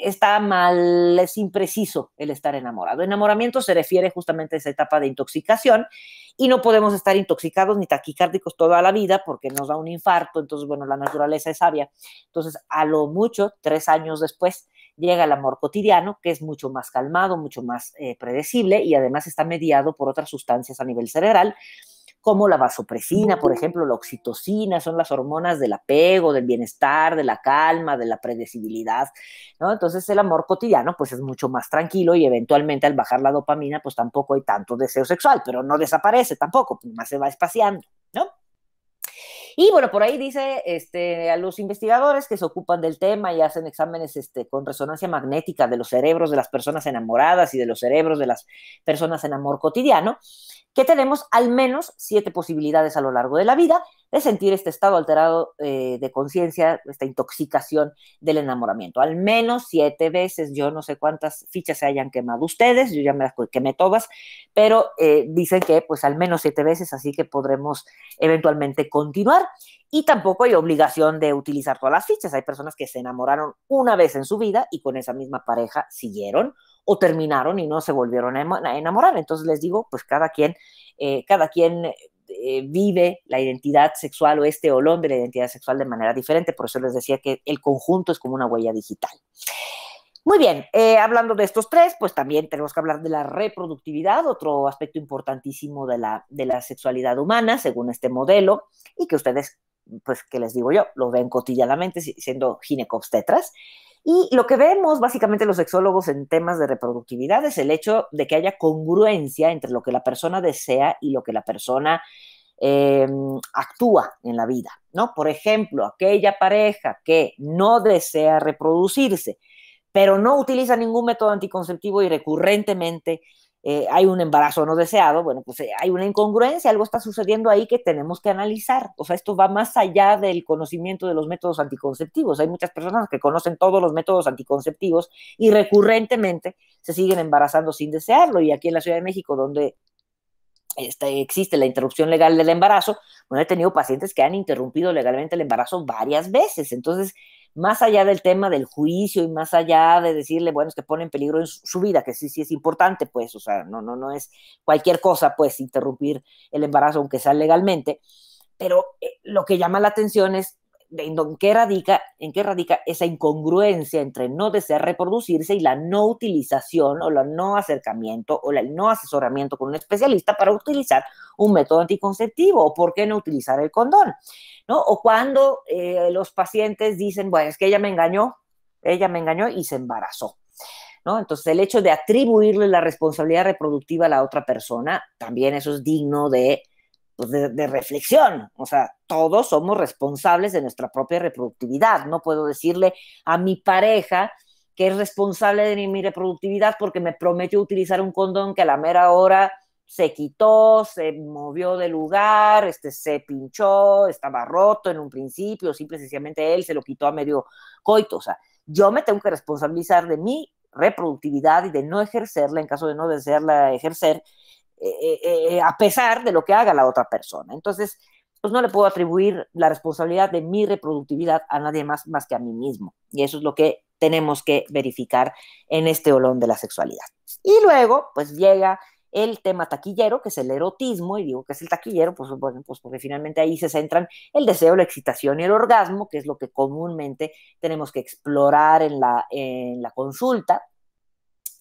[SPEAKER 3] está mal, es impreciso el estar enamorado. Enamoramiento se refiere justamente a esa etapa de intoxicación y no podemos estar intoxicados ni taquicárdicos toda la vida porque nos da un infarto, entonces, bueno, la naturaleza es sabia. Entonces, a lo mucho, tres años después, llega el amor cotidiano, que es mucho más calmado, mucho más eh, predecible y además está mediado por otras sustancias a nivel cerebral como la vasopresina, por ejemplo, la oxitocina, son las hormonas del apego, del bienestar, de la calma, de la predecibilidad, ¿no? Entonces el amor cotidiano pues es mucho más tranquilo y eventualmente al bajar la dopamina pues tampoco hay tanto deseo sexual, pero no desaparece tampoco, pues, más se va espaciando, ¿no? Y bueno, por ahí dice este, a los investigadores que se ocupan del tema y hacen exámenes este, con resonancia magnética de los cerebros de las personas enamoradas y de los cerebros de las personas en amor cotidiano, que tenemos al menos siete posibilidades a lo largo de la vida de sentir este estado alterado eh, de conciencia, esta intoxicación del enamoramiento. Al menos siete veces, yo no sé cuántas fichas se hayan quemado ustedes, yo ya me las quemé todas, pero eh, dicen que pues al menos siete veces, así que podremos eventualmente continuar. Y tampoco hay obligación de utilizar todas las fichas. Hay personas que se enamoraron una vez en su vida y con esa misma pareja siguieron o terminaron y no se volvieron a enamorar. Entonces les digo, pues cada quien, eh, cada quien eh, vive la identidad sexual o este olón de la identidad sexual de manera diferente. Por eso les decía que el conjunto es como una huella digital. Muy bien, eh, hablando de estos tres, pues también tenemos que hablar de la reproductividad, otro aspecto importantísimo de la, de la sexualidad humana, según este modelo, y que ustedes, pues, que les digo yo? Lo ven cotidianamente siendo ginecobstetras. Y lo que vemos básicamente los sexólogos en temas de reproductividad es el hecho de que haya congruencia entre lo que la persona desea y lo que la persona em, actúa en la vida, ¿no? Por ejemplo, aquella pareja que no desea reproducirse, pero no utiliza ningún método anticonceptivo y recurrentemente eh, hay un embarazo no deseado, bueno, pues eh, hay una incongruencia, algo está sucediendo ahí que tenemos que analizar. O sea, esto va más allá del conocimiento de los métodos anticonceptivos. Hay muchas personas que conocen todos los métodos anticonceptivos y recurrentemente se siguen embarazando sin desearlo. Y aquí en la Ciudad de México, donde este, existe la interrupción legal del embarazo, bueno, he tenido pacientes que han interrumpido legalmente el embarazo varias veces. Entonces, más allá del tema del juicio y más allá de decirle, bueno, es que pone en peligro su vida, que sí, sí es importante, pues, o sea, no, no, no es cualquier cosa, pues, interrumpir el embarazo, aunque sea legalmente, pero eh, lo que llama la atención es en qué radica, en radica esa incongruencia entre no desear reproducirse y la no utilización o el no acercamiento o el no asesoramiento con un especialista para utilizar un método anticonceptivo o por qué no utilizar el condón, ¿no? O cuando eh, los pacientes dicen, bueno, es que ella me engañó, ella me engañó y se embarazó. ¿No? Entonces, el hecho de atribuirle la responsabilidad reproductiva a la otra persona, también eso es digno de pues, de, reflexión. O sea, todos somos responsables de nuestra propia reproductividad. No puedo decirle a mi pareja que es responsable de mi reproductividad porque me prometió utilizar un condón que a la mera hora se quitó, se movió de lugar, este, se pinchó, estaba roto en un principio, simple él se lo quitó a medio coito. O sea, yo me tengo que responsabilizar de mi reproductividad y de no ejercerla en caso de no desearla ejercer eh, eh, a pesar de lo que haga la otra persona. Entonces, pues no le puedo atribuir la responsabilidad de mi reproductividad a nadie más más que a mí mismo. Y eso es lo que tenemos que verificar en este olón de la sexualidad. Y luego, pues llega el tema taquillero, que es el erotismo, y digo que es el taquillero, pues, bueno, pues porque finalmente ahí se centran el deseo, la excitación y el orgasmo, que es lo que comúnmente tenemos que explorar en en la consulta.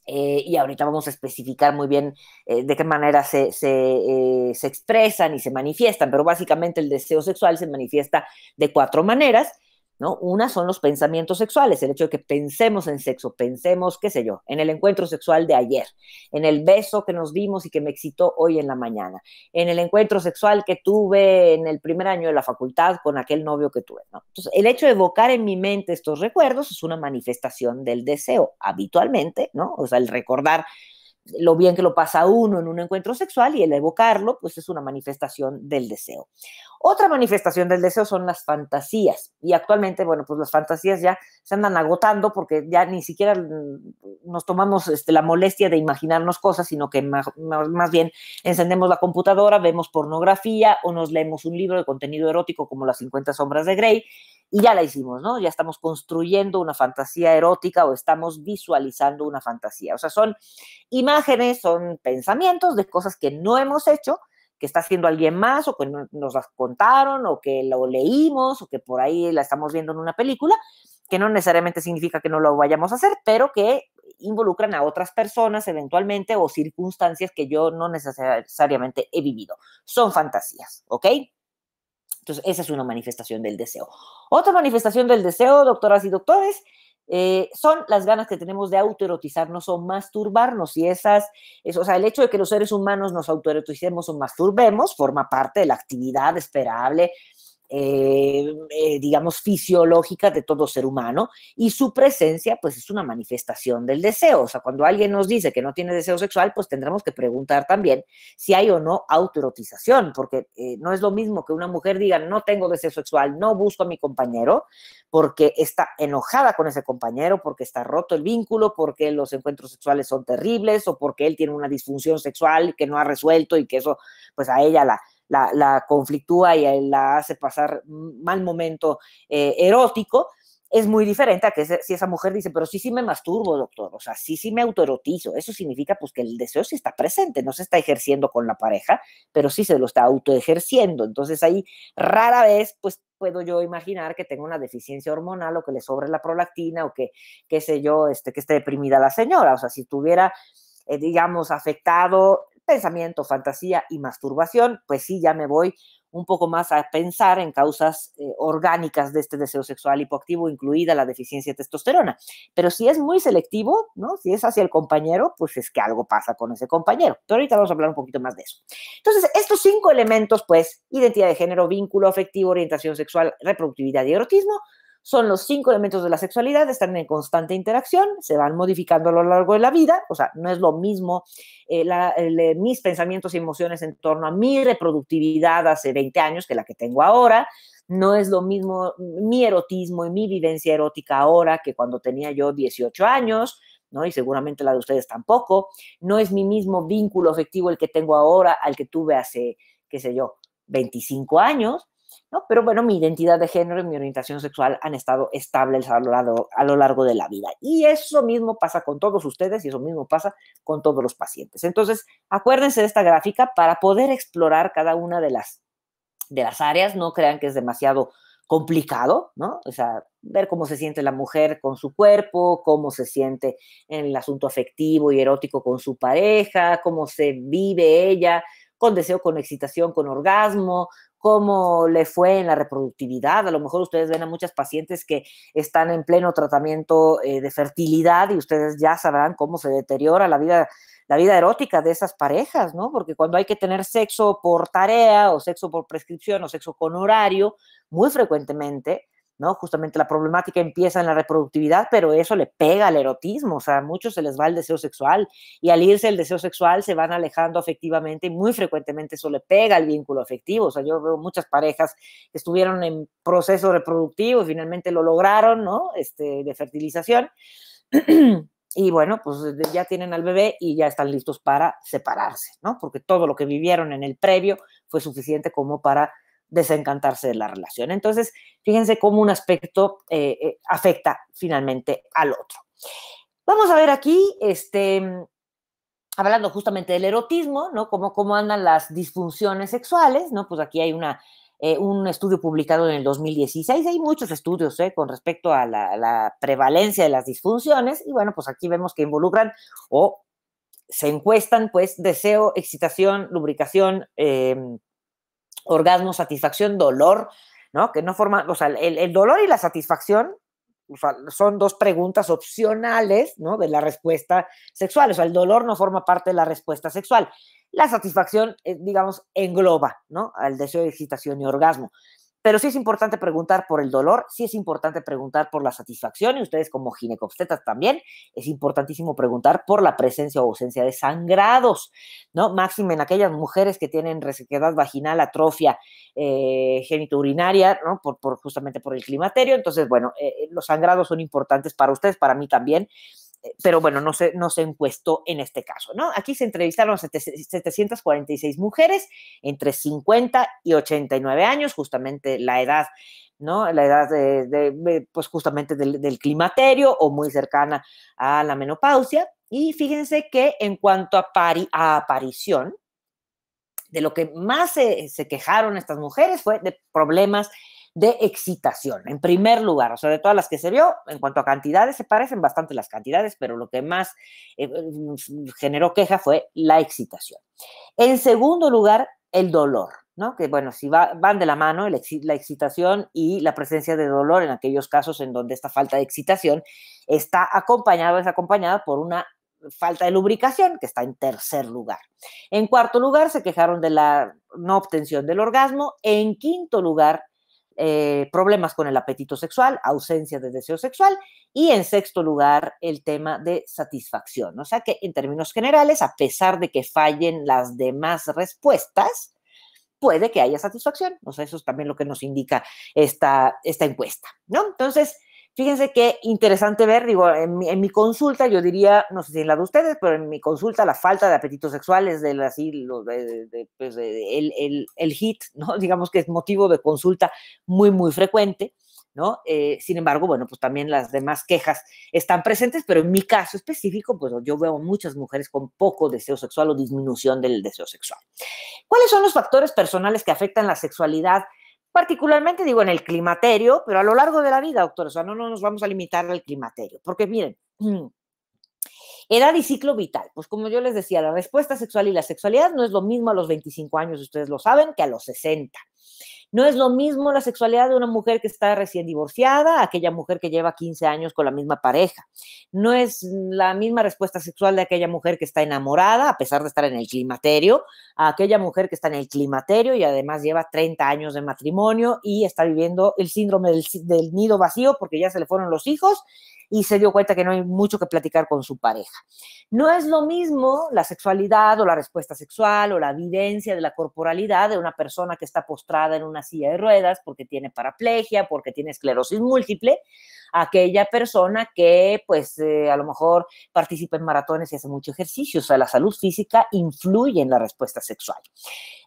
[SPEAKER 3] Eh, y ahorita vamos a especificar muy bien eh, de qué manera eh, se, expresan y se manifiestan, pero básicamente el deseo sexual se manifiesta de cuatro maneras ¿no? Una son los pensamientos sexuales, el hecho de que pensemos en sexo, pensemos, qué sé yo, en el encuentro sexual de ayer, en el beso que nos dimos y que me excitó hoy en la mañana, en el encuentro sexual que tuve en el primer año de la facultad con aquel novio que tuve, Entonces, el hecho de evocar en mi mente estos recuerdos es una manifestación del deseo, habitualmente, ¿no? O sea, el recordar lo bien que lo pasa uno en un encuentro sexual y el evocarlo, pues es una manifestación del deseo. Otra manifestación del deseo son las fantasías. Y actualmente, bueno, pues las fantasías ya se andan agotando porque ya ni siquiera mm, nos tomamos este, la molestia de imaginarnos cosas, sino que más, bien encendemos la computadora, vemos pornografía o nos leemos un libro de contenido erótico como Las 50 Sombras de Grey y ya la hicimos, ¿no? Ya estamos construyendo una fantasía erótica o estamos visualizando una fantasía. O sea, son imágenes, son pensamientos de cosas que no hemos hecho que está haciendo alguien más o que nos las contaron o que lo leímos o que por ahí la estamos viendo en una película, que no necesariamente significa que no lo vayamos a hacer, pero que involucran a otras personas eventualmente o circunstancias que yo no necesariamente he vivido. Son fantasías, ¿ok? Entonces, esa es una manifestación del deseo. Otra manifestación del deseo, doctoras y doctores, eh, son las ganas que tenemos de autoerotizarnos o masturbarnos. Y esas, o sea, el hecho de que los seres humanos nos autoeroticemos o masturbemos forma parte de la actividad esperable eh, eh, digamos, fisiológica de todo ser humano y su presencia, pues, es una manifestación del deseo. O sea, cuando alguien nos dice que no tiene deseo sexual, pues tendremos que preguntar también si hay o no autoerotización, porque eh, no es lo mismo que una mujer diga, no tengo deseo sexual, no busco a mi compañero, porque está enojada con ese compañero, porque está roto el vínculo, porque los encuentros sexuales son terribles o porque él tiene una disfunción sexual que no ha resuelto y que eso, pues, a ella la la, conflictúa y eh, la hace pasar mal momento eh, erótico, es muy diferente a que si esa mujer dice, pero sí, sí me masturbo, doctor, o sea, sí, sí me autoerotizo. Eso significa pues que el deseo sí está presente, no se está ejerciendo con la pareja, pero sí se lo está autoejerciendo. Entonces ahí rara vez pues puedo yo imaginar que tenga una deficiencia hormonal o que le sobre la prolactina o que, qué sé yo, este, que esté deprimida la señora. O sea, si tuviera eh, digamos, afectado pensamiento, fantasía y masturbación, pues sí, ya me voy un poco más a pensar en causas eh, orgánicas de este deseo sexual hipoactivo, incluida la deficiencia de testosterona. Pero si es muy selectivo, ¿no? Si es hacia el compañero, pues es que algo pasa con ese compañero. Pero ahorita vamos a hablar un poquito más de eso. Entonces, estos cinco elementos, pues, identidad de género, vínculo afectivo, orientación sexual, reproductividad y erotismo, son los cinco elementos de la sexualidad, están en constante interacción, se van modificando a lo largo de la vida, o sea, no es lo mismo eh, mis pensamientos y emociones en torno a mi reproductividad hace 20 años que la que tengo ahora, no es lo mismo mi erotismo y mi vivencia erótica ahora que cuando tenía yo 18 años, ¿no? Y seguramente la de ustedes tampoco. No es mi mismo vínculo afectivo el que tengo ahora al que tuve hace, qué sé yo, 25 años. Pero bueno, mi identidad de género y mi orientación sexual han estado estables a lo, largo, a lo largo de la vida. Y eso mismo pasa con todos ustedes y eso mismo pasa con todos los pacientes. Entonces, acuérdense de esta gráfica para poder explorar cada una de las, de las áreas. No crean que es demasiado complicado, ¿no? O sea, ver cómo se siente la mujer con su cuerpo, cómo se siente en el asunto afectivo y erótico con su pareja, cómo se vive ella con deseo, con excitación, con orgasmo, cómo le fue en la reproductividad. A lo mejor ustedes ven a muchas pacientes que están en pleno tratamiento eh, de fertilidad y ustedes ya sabrán cómo se deteriora la vida, la vida erótica de esas parejas, ¿no? Porque cuando hay que tener sexo por tarea o sexo por prescripción o sexo con horario, muy frecuentemente Justamente la problemática empieza en la reproductividad, pero eso le pega al erotismo, o sea, a muchos se les va el deseo sexual y al irse el deseo sexual se van alejando afectivamente y muy frecuentemente eso le pega al vínculo afectivo, o sea, yo veo muchas parejas que estuvieron en proceso reproductivo y finalmente lo lograron, ¿no? Este, de fertilización. *clears throat* y bueno, pues eh, ya tienen al bebé y ya están listos para separarse, ¿no? Porque todo lo que vivieron en el previo fue suficiente como para desencantarse de la relación. Entonces, fíjense cómo un aspecto eh, eh, afecta finalmente al otro. Vamos a ver aquí, este, hablando justamente del erotismo, ¿no? Cómo, cómo andan las disfunciones sexuales, ¿no? Pues aquí hay una, eh, un estudio publicado en el 2016, hay muchos estudios con respecto a la, prevalencia de las disfunciones, y bueno, pues aquí vemos que involucran o se encuestan, pues, deseo, excitación, lubricación, em, orgasmo, satisfacción, dolor, ¿no? Que no forma, o sea, el, dolor y la satisfacción son dos preguntas opcionales, ¿no? De la respuesta sexual, o sea, el dolor no forma parte de la respuesta sexual. La satisfacción, eh, digamos, engloba, ¿no? Al deseo de excitación y orgasmo. Pero sí es importante preguntar por el dolor, sí es importante preguntar por la satisfacción y ustedes como ginecobstetas también, es importantísimo preguntar por la presencia o ausencia de sangrados, ¿no? Máximo en aquellas mujeres que tienen resequedad vaginal, atrofia eh, genitourinaria, ¿no? Por, justamente por el climaterio. Entonces, bueno, eh, eh, los sangrados son importantes para ustedes, para mí también. Eh, pero bueno, no se, no se encuestó en este caso, ¿no? Aquí se entrevistaron 746 mujeres entre 50 y 89 años, justamente la edad, ¿no? La edad de, pues justamente del, climaterio o muy cercana a la menopausia. Y fíjense que en cuanto a, a aparición, de lo que más se, se quejaron estas mujeres fue de problemas de excitación. En primer lugar, sobre todas las que se vio, en cuanto a cantidades, se parecen bastante las cantidades, pero lo que más eh, mm, generó queja fue la excitación. En segundo lugar, el dolor, ¿no? Que bueno, si van de la mano la excitación y la presencia de dolor en aquellos casos en donde esta falta de excitación está acompañada, es acompañada por una falta de lubricación, que está en tercer lugar. En cuarto lugar, se quejaron de la no obtención del orgasmo. En quinto lugar, eh, problemas con el apetito sexual, ausencia de deseo sexual y en sexto lugar el tema de satisfacción. O sea que en términos generales, a pesar de que fallen las demás respuestas, puede que haya satisfacción. O sea, eso es también lo que nos indica esta, esta encuesta, ¿no? Entonces, Fíjense qué interesante ver, digo, en mi, consulta, yo diría, no sé si en la de ustedes, pero en mi consulta la falta de apetitos sexuales, pues, el, el, hit, ¿no? *laughs* Digamos que es motivo de consulta muy, muy frecuente, ¿no? Eh, sin embargo, bueno, pues también las demás quejas están presentes, pero en mi caso específico, pues yo veo muchas mujeres con poco deseo sexual o disminución del deseo sexual. ¿Cuáles son los factores personales que afectan la sexualidad particularmente digo en el climaterio, pero a lo largo de la vida, doctora, o sea, no, no nos vamos a limitar al climaterio, porque miren, mm, edad y ciclo vital, pues como yo les decía, la respuesta sexual y la sexualidad no es lo mismo a los 25 años, ustedes lo saben, que a los 60. No es lo mismo la sexualidad de una mujer que está recién divorciada, aquella mujer que lleva 15 años con la misma pareja. No es la misma respuesta sexual de aquella mujer que está enamorada, a pesar de estar en el climaterio, a aquella mujer que está en el climaterio y además lleva 30 años de matrimonio y está viviendo el síndrome del, del nido vacío porque ya se le fueron los hijos y se dio cuenta que no hay mucho que platicar con su pareja. No es lo mismo la sexualidad o la respuesta sexual o la evidencia de la corporalidad de una persona que está postrada en una silla de ruedas porque tiene paraplegia, porque tiene esclerosis múltiple, aquella persona que pues eh, a lo mejor participa en maratones y hace mucho ejercicio. O sea, la salud física influye en la respuesta sexual.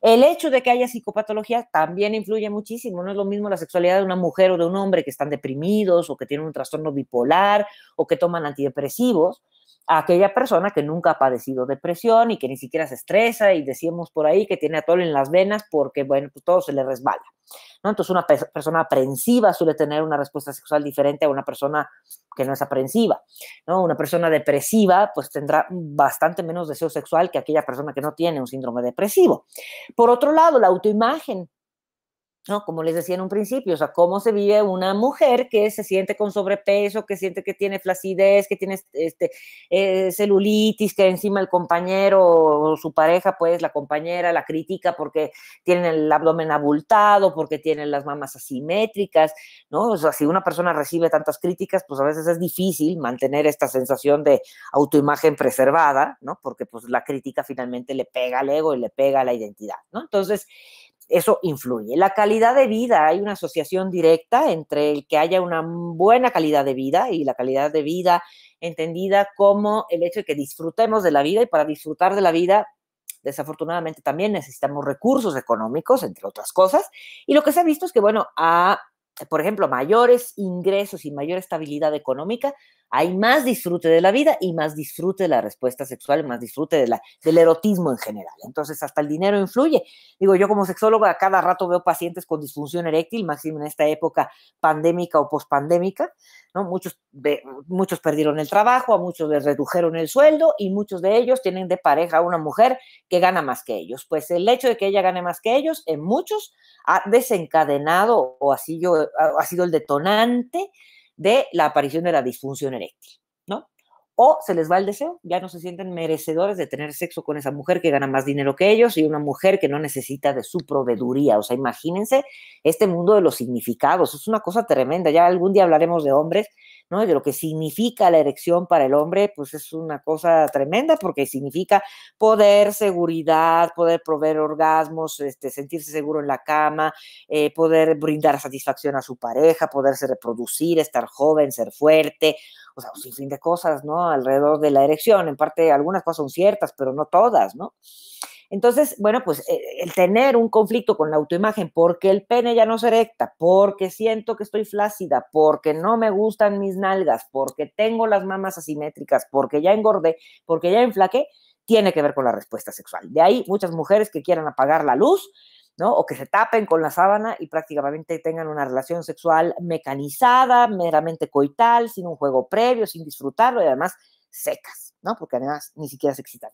[SPEAKER 3] El hecho de que haya psicopatología también influye muchísimo. No es lo mismo la sexualidad de una mujer o de un hombre que están deprimidos o que tienen un trastorno bipolar o que toman antidepresivos aquella persona que nunca ha padecido depresión y que ni siquiera se estresa y decíamos por ahí que tiene atol en las venas porque, bueno, pues todo se le resbala. ¿no? Entonces una persona aprensiva suele tener una respuesta sexual diferente a una persona que no es aprensiva. ¿no? Una persona depresiva pues tendrá bastante menos deseo sexual que aquella persona que no tiene un síndrome depresivo. Por otro lado, la autoimagen ¿no? Como les decía en un principio, o sea, cómo se vive una mujer que se siente con sobrepeso, que siente que tiene flacidez, que tiene este, eh, celulitis, que encima el compañero o su pareja, pues la compañera la critica porque tiene el abdomen abultado, porque tiene las mamas asimétricas, ¿no? O sea, si una persona recibe tantas críticas, pues a veces es difícil mantener esta sensación de autoimagen preservada, ¿no? Porque pues la crítica finalmente le pega al ego y le pega a la identidad, ¿no? Entonces, eso influye. La calidad de vida, hay una asociación directa entre el que haya una buena calidad de vida y la calidad de vida entendida como el hecho de que disfrutemos de la vida y para disfrutar de la vida desafortunadamente también necesitamos recursos económicos, entre otras cosas. Y lo que se ha visto es que, bueno, a, por ejemplo, mayores ingresos y mayor estabilidad económica hay más disfrute de la vida y más disfrute de la respuesta sexual, más disfrute del erotismo en general. Entonces, hasta el dinero influye. Digo, yo como a cada rato veo pacientes con disfunción eréctil, máximo en esta época pandémica o pospandémica, ¿no? Muchos, muchos perdieron el trabajo, a muchos les redujeron el sueldo y muchos de ellos tienen de pareja a una mujer que gana más que ellos. Pues el hecho de que ella gane más que ellos, en muchos, ha desencadenado o ha sido, ha sido el detonante de la aparición de la disfunción eréctil, ¿no? O se les va el deseo, ya no se sienten merecedores de tener sexo con esa mujer que gana más dinero que ellos y una mujer que no necesita de su proveeduría. O sea, imagínense este mundo de los significados, es una cosa tremenda. Ya algún día hablaremos de hombres de lo que significa la erección para el hombre, pues es una cosa tremenda porque significa poder, seguridad, poder proveer orgasmos, este, sentirse seguro en la cama, eh, poder brindar satisfacción a su pareja, poderse reproducir, estar joven, ser fuerte, o sea, un sinfín de cosas, ¿no? Alrededor de la erección. En parte, algunas cosas son ciertas, pero no todas, ¿no? Entonces, bueno, pues eh, el tener un conflicto con la autoimagen porque el pene ya no se erecta, porque siento que estoy flácida, porque no me gustan mis nalgas, porque tengo las mamas asimétricas, porque ya engordé, porque ya enflaqué, tiene que ver con la respuesta sexual. De ahí muchas mujeres que quieran apagar la luz, ¿no? O que se tapen con la sábana y prácticamente tengan una relación sexual mecanizada, meramente coital, sin un juego previo, sin disfrutarlo y además secas, ¿no? Porque además ni siquiera se excitan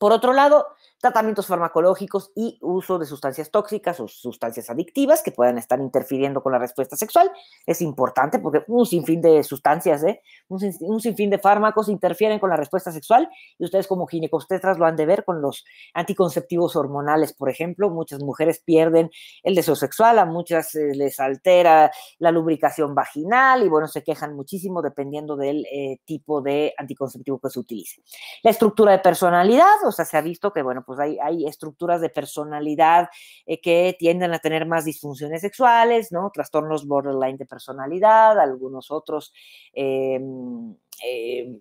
[SPEAKER 3] por otro lado, tratamientos farmacológicos y uso de sustancias tóxicas o sustancias adictivas que puedan estar interfiriendo con la respuesta sexual. Es importante porque un sinfín de sustancias, ¿eh? un, sinfín de fármacos interfieren con la respuesta sexual y ustedes como ginecobstetras lo han de ver con los anticonceptivos hormonales, por ejemplo. Muchas mujeres pierden el deseo sexual, a muchas eh, les altera la lubricación vaginal y bueno, se quejan muchísimo dependiendo del eh, tipo de anticonceptivo que se utilice. La estructura de personalidad, o sea, se ha visto que, bueno, pues pues hay, estructuras de personalidad eh, que tienden a tener más disfunciones sexuales, ¿no? Trastornos borderline de personalidad, algunos otros, em, em,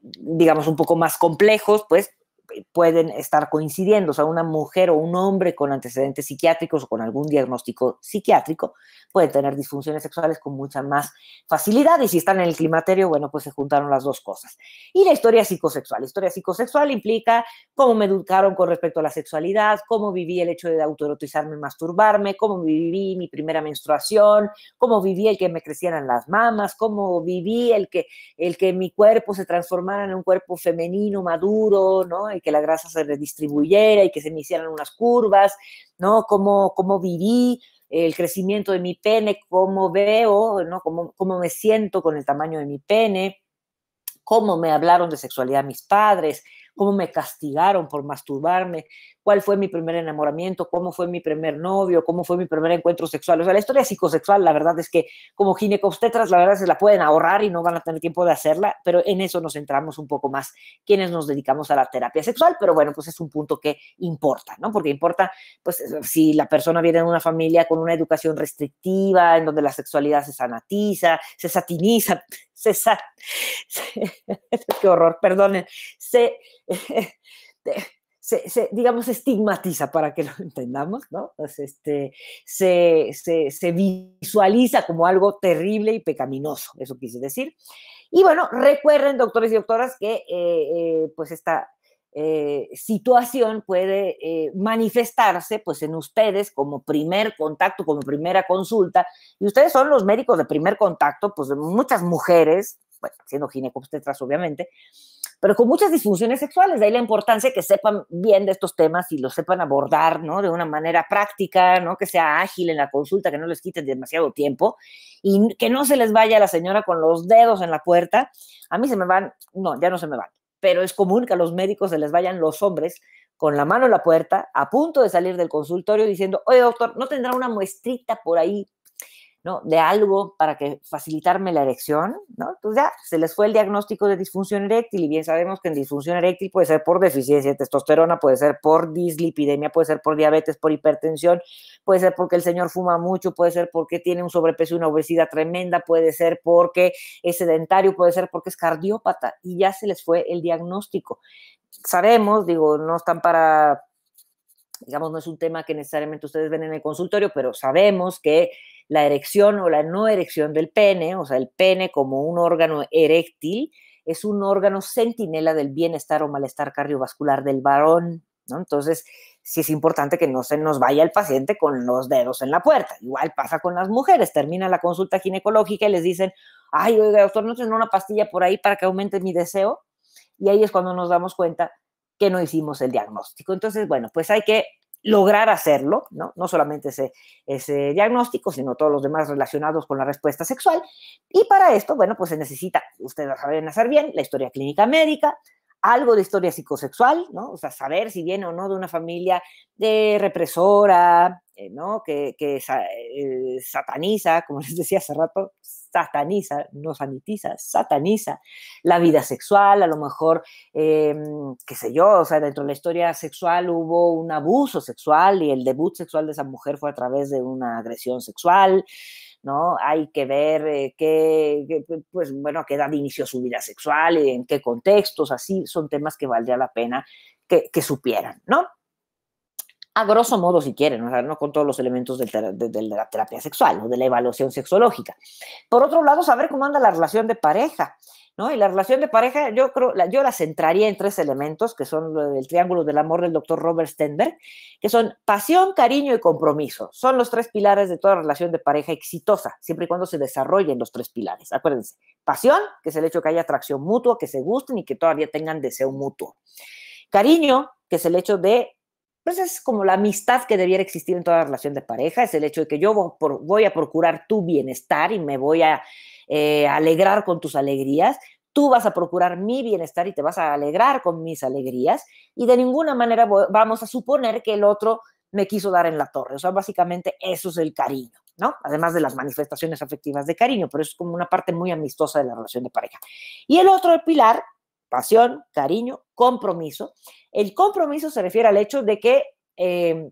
[SPEAKER 3] digamos, un poco más complejos, pues eh, pueden estar coincidiendo, o sea, una mujer o un hombre con antecedentes psiquiátricos o con algún diagnóstico psiquiátrico pueden tener disfunciones sexuales con mucha más facilidad y si están en el climaterio, bueno, pues se juntaron las dos cosas. Y la historia psicosexual. La historia psicosexual implica cómo me educaron con respecto a la sexualidad, cómo viví el hecho de autoerotizarme, masturbarme, cómo viví mi primera menstruación, cómo viví el que me crecieran las mamas, cómo viví el que, el que mi cuerpo se transformara en un cuerpo femenino, maduro, ¿no? El que que la grasa se redistribuyera y que se me hicieran unas curvas, ¿no? Cómo, cómo viví el crecimiento de mi pene, cómo veo, ¿no? Cómo, cómo me siento con el tamaño de mi pene, cómo me hablaron de sexualidad mis padres, cómo me castigaron por masturbarme, cuál fue mi primer enamoramiento, cómo fue mi primer novio, cómo fue mi primer encuentro sexual. O sea, la historia psicosexual, la verdad es que como ginecobstetras, la verdad se la pueden ahorrar y no van a tener tiempo de hacerla, pero en eso nos centramos un poco más quienes nos dedicamos a la terapia sexual, pero bueno, pues es un punto que importa, ¿no? Porque importa, pues, si la persona viene de una familia con una educación restrictiva, en donde la sexualidad se sanatiza, se satiniza, *laughs* se... *laughs* qué horror, perdonen, se... *laughs* se, digamos, estigmatiza para que lo *laughs* entendamos, ¿no? Pues, este, se, visualiza como algo terrible y pecaminoso, eso quise decir. Y bueno, recuerden, doctores y doctoras, que eh, eh, pues esta eh, situación puede manifestarse pues en ustedes como primer contacto, como primera consulta, y ustedes son los médicos de primer contacto, pues de muchas mujeres, bueno, siendo ginecobstetras obviamente, pero con muchas disfunciones sexuales. De ahí la importancia que sepan bien de estos temas y los sepan abordar, ¿no? De una manera práctica, ¿no? Que sea ágil en la consulta, que no les quiten demasiado tiempo y que no se les vaya la señora con los dedos en la puerta. A mí se me van, no, ya no se me van, pero es común que a los médicos se les vayan los hombres con la mano en la puerta, a punto de salir del consultorio diciendo, oye doctor, ¿no tendrá una muestrita por ahí ¿no? De algo para que facilitarme la erección, ¿no? Entonces ya se les fue el diagnóstico de disfunción eréctil y bien sabemos que en disfunción eréctil puede ser por deficiencia de testosterona, puede ser por dislipidemia, puede ser por diabetes, por hipertensión, puede ser porque el señor fuma mucho, puede ser porque tiene un sobrepeso y una obesidad tremenda, puede ser porque es sedentario, puede ser porque es cardiópata y ya se les fue el diagnóstico. Sabemos, digo, no están para digamos, no es un tema que necesariamente ustedes ven en el consultorio, pero sabemos que la erección o la no erección del pene, o sea, el pene como un órgano eréctil, es un órgano centinela del bienestar o malestar cardiovascular del varón, Entonces, sí es importante que no se nos vaya el paciente con los dedos en la puerta. Igual pasa con las mujeres, termina la consulta ginecológica y les dicen, ay, doctor, ¿no tengo una pastilla por ahí para que aumente mi deseo? Y ahí es cuando nos damos cuenta que no hicimos el diagnóstico. Entonces, bueno, pues hay que lograr hacerlo, ¿no? No solamente ese, ese, diagnóstico, sino todos los demás relacionados con la respuesta sexual. Y para esto, bueno, pues se necesita, ustedes saben hacer bien, la historia clínica médica, algo de historia psicosexual, ¿no? O sea, saber si viene o no de una familia de represora, eh, ¿no? Que, que eh, sataniza, como les decía hace rato, sataniza, no sanitiza, sataniza la vida sexual, a lo mejor, em, qué sé yo, o sea, dentro de la historia sexual hubo un abuso sexual y el debut sexual de esa mujer fue a través de una agresión sexual. ¿no? Hay que ver eh, qué, pues bueno, a qué edad inició su vida sexual, y en qué contextos, así son temas que valdría la pena que supieran, ¿no? a grosso modo, si quieren, ¿no? con todos los elementos de, la terapia sexual o de la evaluación sexológica. Por otro lado, saber cómo anda la relación de pareja. ¿No? Y la relación de pareja, yo creo, la, yo la centraría en tres elementos, que son el triángulo del amor del doctor Robert Stenberg, que son pasión, cariño y compromiso. Son los tres pilares de toda relación de pareja exitosa, siempre y cuando se desarrollen los tres pilares. Acuérdense, pasión, que es el hecho de que haya atracción mutua, que se gusten y que todavía tengan deseo mutuo. Cariño, que es el hecho de pues es como la amistad que debiera existir en toda relación de pareja, es el hecho de que yo voy a procurar tu bienestar y me voy a eh, alegrar con tus alegrías, tú vas a procurar mi bienestar y te vas a alegrar con mis alegrías y de ninguna manera vamos a suponer que el otro me quiso dar en la torre. O sea, básicamente eso es el cariño, ¿no? Además de las manifestaciones afectivas de cariño, pero es como una parte muy amistosa de la relación de pareja. Y el otro el pilar pasión, cariño, compromiso. El compromiso se refiere al hecho de que em,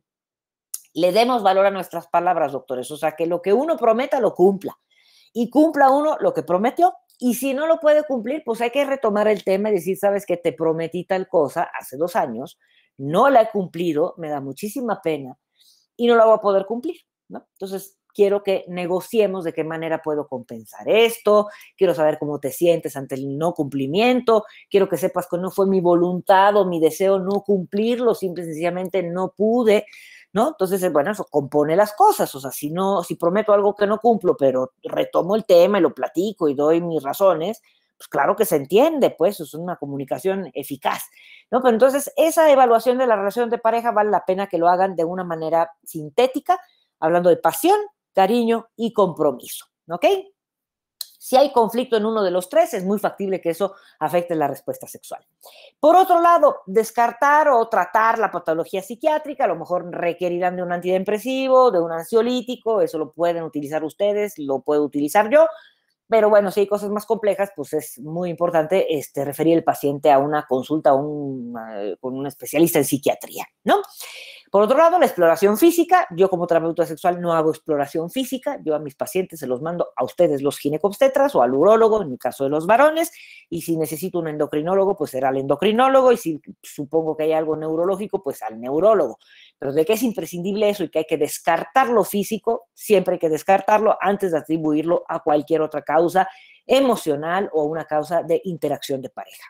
[SPEAKER 3] le demos valor a nuestras palabras, doctores, o sea, que lo que uno prometa lo cumpla y cumpla uno lo que prometió. Y si no lo puede cumplir, pues hay que retomar el tema y decir, sabes que te prometí tal cosa hace dos años, no la he cumplido, me da muchísima pena y no la voy a poder cumplir. ¿no? Entonces, quiero que negociemos de qué manera puedo compensar esto, quiero saber cómo te sientes ante el no cumplimiento, quiero que sepas que no fue mi voluntad o mi deseo no cumplirlo, simple sencillamente no pude. ¿No? Entonces, eh, bueno, eso compone las cosas, o sea, si no, si prometo algo que no cumplo, pero retomo el tema y lo platico y doy mis razones, pues claro que se entiende, pues es una comunicación eficaz, ¿no? Pero entonces esa evaluación de la relación de pareja vale la pena que lo hagan de una manera sintética, hablando de pasión, cariño y compromiso. ¿Ok? Si hay conflicto en uno de los tres, es muy factible que eso afecte la respuesta sexual. Por otro lado, descartar o tratar la patología psiquiátrica, a lo mejor requerirán de un antidepresivo, de un ansiolítico, eso lo pueden utilizar ustedes, lo puedo utilizar yo, pero bueno, si hay cosas más complejas, pues es muy importante este, referir el paciente a una consulta eh, con un, un especialista en psiquiatría, ¿no? Por otro lado, la exploración física, yo como terapeuta sexual no hago exploración física, yo a mis pacientes se los mando a ustedes los ginecobstetras o al urólogo, en mi caso de los varones, y si necesito un endocrinólogo, pues será el endocrinólogo, y si supongo que hay algo neurológico, pues al neurólogo. Pero de que es imprescindible eso y que hay que descartar lo físico, siempre hay que descartarlo antes de atribuirlo a cualquier otra causa emocional o a una causa de interacción de pareja.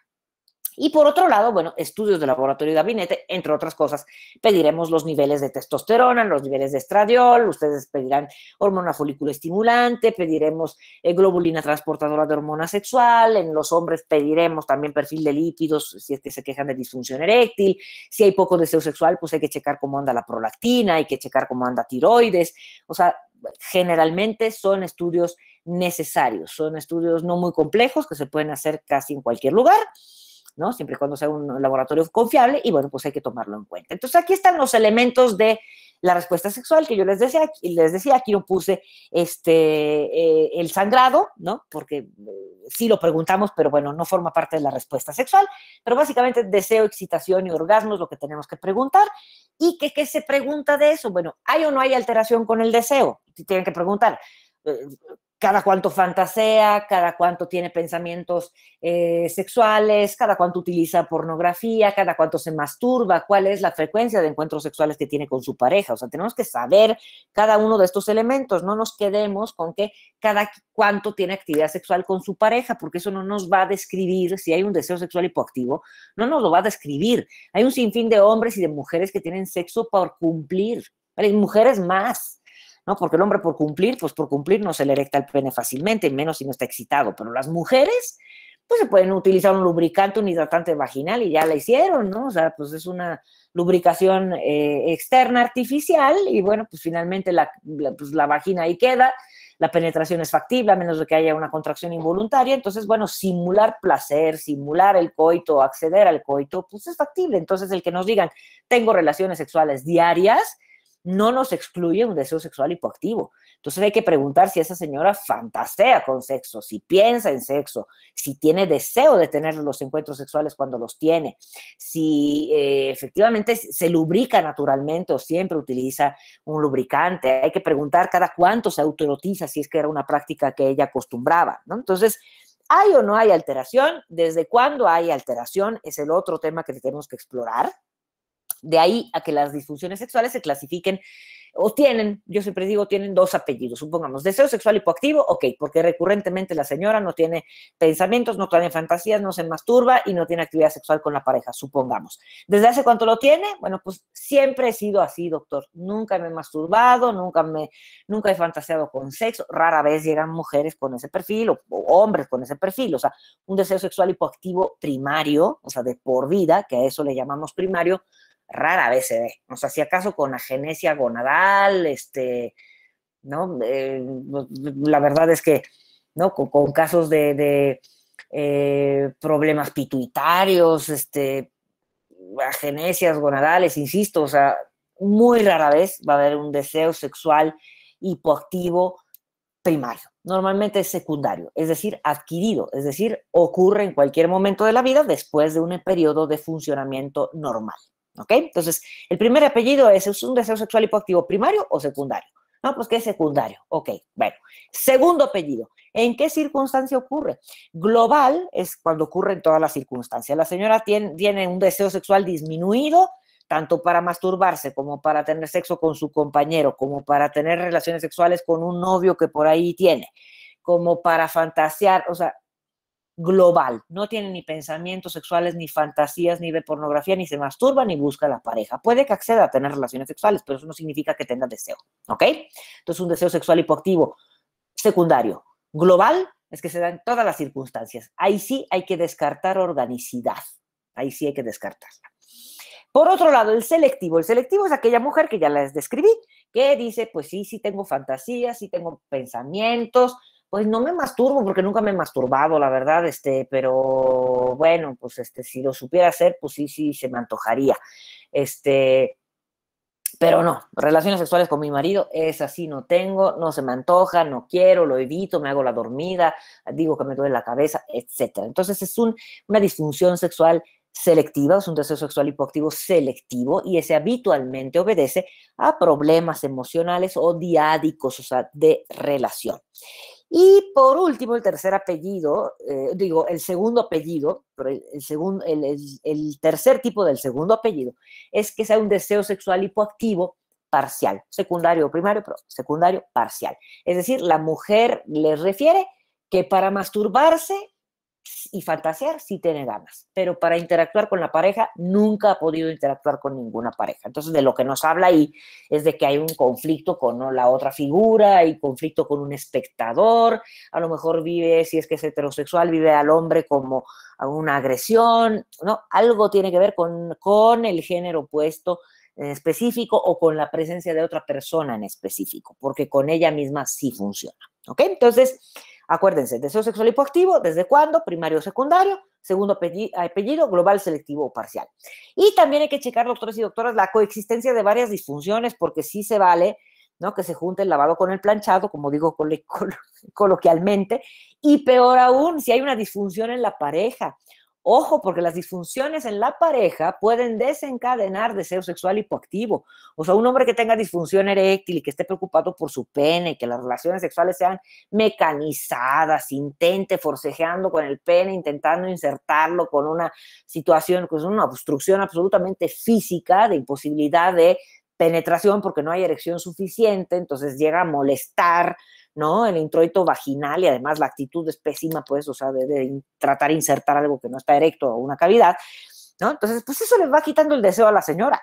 [SPEAKER 3] Y por otro lado, bueno, estudios de laboratorio y gabinete, entre otras cosas, pediremos los niveles de testosterona, los niveles de estradiol, ustedes pedirán hormona folículo estimulante, pediremos eh, globulina transportadora de hormona sexual, en los hombres pediremos también perfil de lípidos, si es que se quejan de disfunción eréctil, si hay poco deseo sexual, pues hay que checar cómo anda la prolactina, hay que checar cómo anda tiroides, o sea, generalmente son estudios necesarios, son estudios no muy complejos que se pueden hacer casi en cualquier lugar Siempre y cuando sea un laboratorio confiable y bueno, pues hay que tomarlo en cuenta. Entonces aquí están los elementos de la respuesta sexual que yo les decía, les decía aquí no puse este, eh, el sangrado, ¿no? Porque eh, sí lo preguntamos, pero bueno, no forma parte de la respuesta sexual, pero básicamente deseo, excitación y orgasmo es lo que tenemos que preguntar. ¿Y qué, qué se pregunta de eso? Bueno, ¿hay o no hay alteración con el deseo? Tienen que preguntar eh, cada cuánto fantasea, cada cuánto tiene pensamientos eh, sexuales, cada cuánto utiliza pornografía, cada cuánto se masturba, cuál es la frecuencia de encuentros sexuales que tiene con su pareja. O sea, tenemos que saber cada uno de estos elementos. No nos quedemos con que cada cuánto tiene actividad sexual con su pareja, porque eso no nos va a describir si hay un deseo sexual hipoactivo, no nos lo va a describir. Hay un sinfín de hombres y de mujeres que tienen sexo por cumplir, Hay mujeres más. ¿no? Porque el hombre por cumplir, pues por cumplir no se le erecta el pene fácilmente, menos si no está excitado, pero las mujeres, pues se pueden utilizar un lubricante, un hidratante vaginal y ya la hicieron, ¿no? O sea, pues es una lubricación eh, externa artificial y bueno, pues finalmente la, pues la vagina ahí queda, la penetración es factible a menos de que haya una contracción involuntaria, entonces bueno, simular placer, simular el coito, acceder al coito, pues es factible. Entonces el que nos digan, tengo relaciones sexuales diarias, no nos excluye un deseo sexual hipoactivo. Entonces hay que preguntar si esa señora fantasea con sexo, si piensa en sexo, si tiene deseo de tener los encuentros sexuales cuando los tiene, si eh, efectivamente se lubrica naturalmente o siempre utiliza un lubricante. Hay que preguntar cada cuánto se autorotiza, si es que era una práctica que ella acostumbraba. Entonces, ¿hay o no hay alteración? ¿Desde cuándo hay alteración? Es el otro tema que tenemos que explorar. De ahí a que las disfunciones sexuales se clasifiquen o tienen, yo siempre digo, tienen dos apellidos, supongamos, deseo sexual hipoactivo, ok, porque recurrentemente la señora no tiene pensamientos, no tiene fantasías, no se masturba y no tiene actividad sexual con la pareja, supongamos. ¿Desde hace cuánto lo tiene? Bueno, pues siempre he sido así, doctor. Nunca me he masturbado, nunca, me, nunca he fantaseado con sexo. Rara vez llegan mujeres con ese perfil o hombres con ese perfil. O sea, un deseo sexual hipoactivo primario, o sea, de por vida, que a eso le llamamos primario, rara vez se ve. O sea, si acaso con agenesia gonadal, este, eh, la verdad es que, ¿no? Con, casos de, eh, problemas pituitarios, este, agenesias gonadales, insisto, o sea, muy rara vez va a haber un deseo sexual hipoactivo primario, normalmente es secundario, es decir, adquirido, es decir, ocurre en cualquier momento de la vida después de un periodo de funcionamiento normal. ¿Ok? Entonces, el primer apellido es, ¿es un deseo sexual hipoactivo primario o secundario? No, pues que es secundario. Ok, bueno. Segundo apellido. ¿En qué circunstancia ocurre? Global es cuando ocurre en todas las circunstancias. La señora tiene, tiene un deseo sexual disminuido, tanto para masturbarse como para tener sexo con su compañero, como para tener relaciones sexuales con un novio que por ahí tiene, como para fantasear, o sea, global. No tiene ni pensamientos sexuales, ni fantasías, ni ve pornografía, ni se masturba, ni busca la pareja. Puede que acceda a tener relaciones sexuales, pero eso no significa que tenga deseo. ¿Ok? Entonces, un deseo sexual hipoactivo secundario. Global es que se da en todas las circunstancias. Ahí sí hay que descartar organicidad. Ahí sí hay que descartarla. Por otro lado, el selectivo. El selectivo es aquella mujer que ya les describí, que dice, pues sí, sí tengo fantasías, sí tengo pensamientos, pues no me masturbo porque nunca me he masturbado, la verdad, este, pero bueno, pues este, si lo supiera hacer, pues sí, sí, se me antojaría. Este, pero no, relaciones sexuales con mi marido, es así, no tengo, no se me antoja, no quiero, lo evito, me hago la dormida, digo que me duele la cabeza, etc. Entonces es un, una disfunción sexual selectiva, es un deseo sexual hipoactivo selectivo y ese habitualmente obedece a problemas emocionales o diádicos, o sea, de relación. Y por último, el tercer apellido, eh, digo, el segundo apellido, pero el, segundo, el, el, tercer tipo del segundo apellido es que sea un deseo sexual hipoactivo parcial, secundario o primario, pero secundario parcial. Es decir, la mujer le refiere que para masturbarse y fantasear sí tiene ganas, pero para interactuar con la pareja nunca ha podido interactuar con ninguna pareja. Entonces, de lo que nos habla ahí es de que hay un conflicto con la otra figura, y conflicto con un espectador, a lo mejor vive, si es que es heterosexual, vive al hombre como una agresión, ¿no? Algo tiene que ver con, con el género opuesto en específico o con la presencia de otra persona en específico, porque con ella misma sí funciona. ¿Ok? Entonces, Acuérdense, deseo sexual hipoactivo, ¿desde cuándo? Primario o secundario, segundo apellido, global, selectivo o parcial. Y también hay que checar, doctores y doctoras, la coexistencia de varias disfunciones, porque sí se vale ¿no? que se junte el lavado con el planchado, como digo *laughs* coloquialmente, y peor aún, si hay una disfunción en la pareja, Ojo, porque las disfunciones en la pareja pueden desencadenar deseo sexual hipoactivo. O sea, un hombre que tenga disfunción eréctil y que esté preocupado por su pene, que las relaciones sexuales sean mecanizadas, intente forcejeando con el pene, intentando insertarlo con una situación, es una obstrucción absolutamente física de imposibilidad de penetración porque no hay erección suficiente, entonces llega a molestar ¿no? El introito vaginal y además la actitud es pésima, pues, o sea, de, tratar de insertar algo que no está erecto o una cavidad, ¿no? Entonces, pues eso le va quitando el deseo a la señora,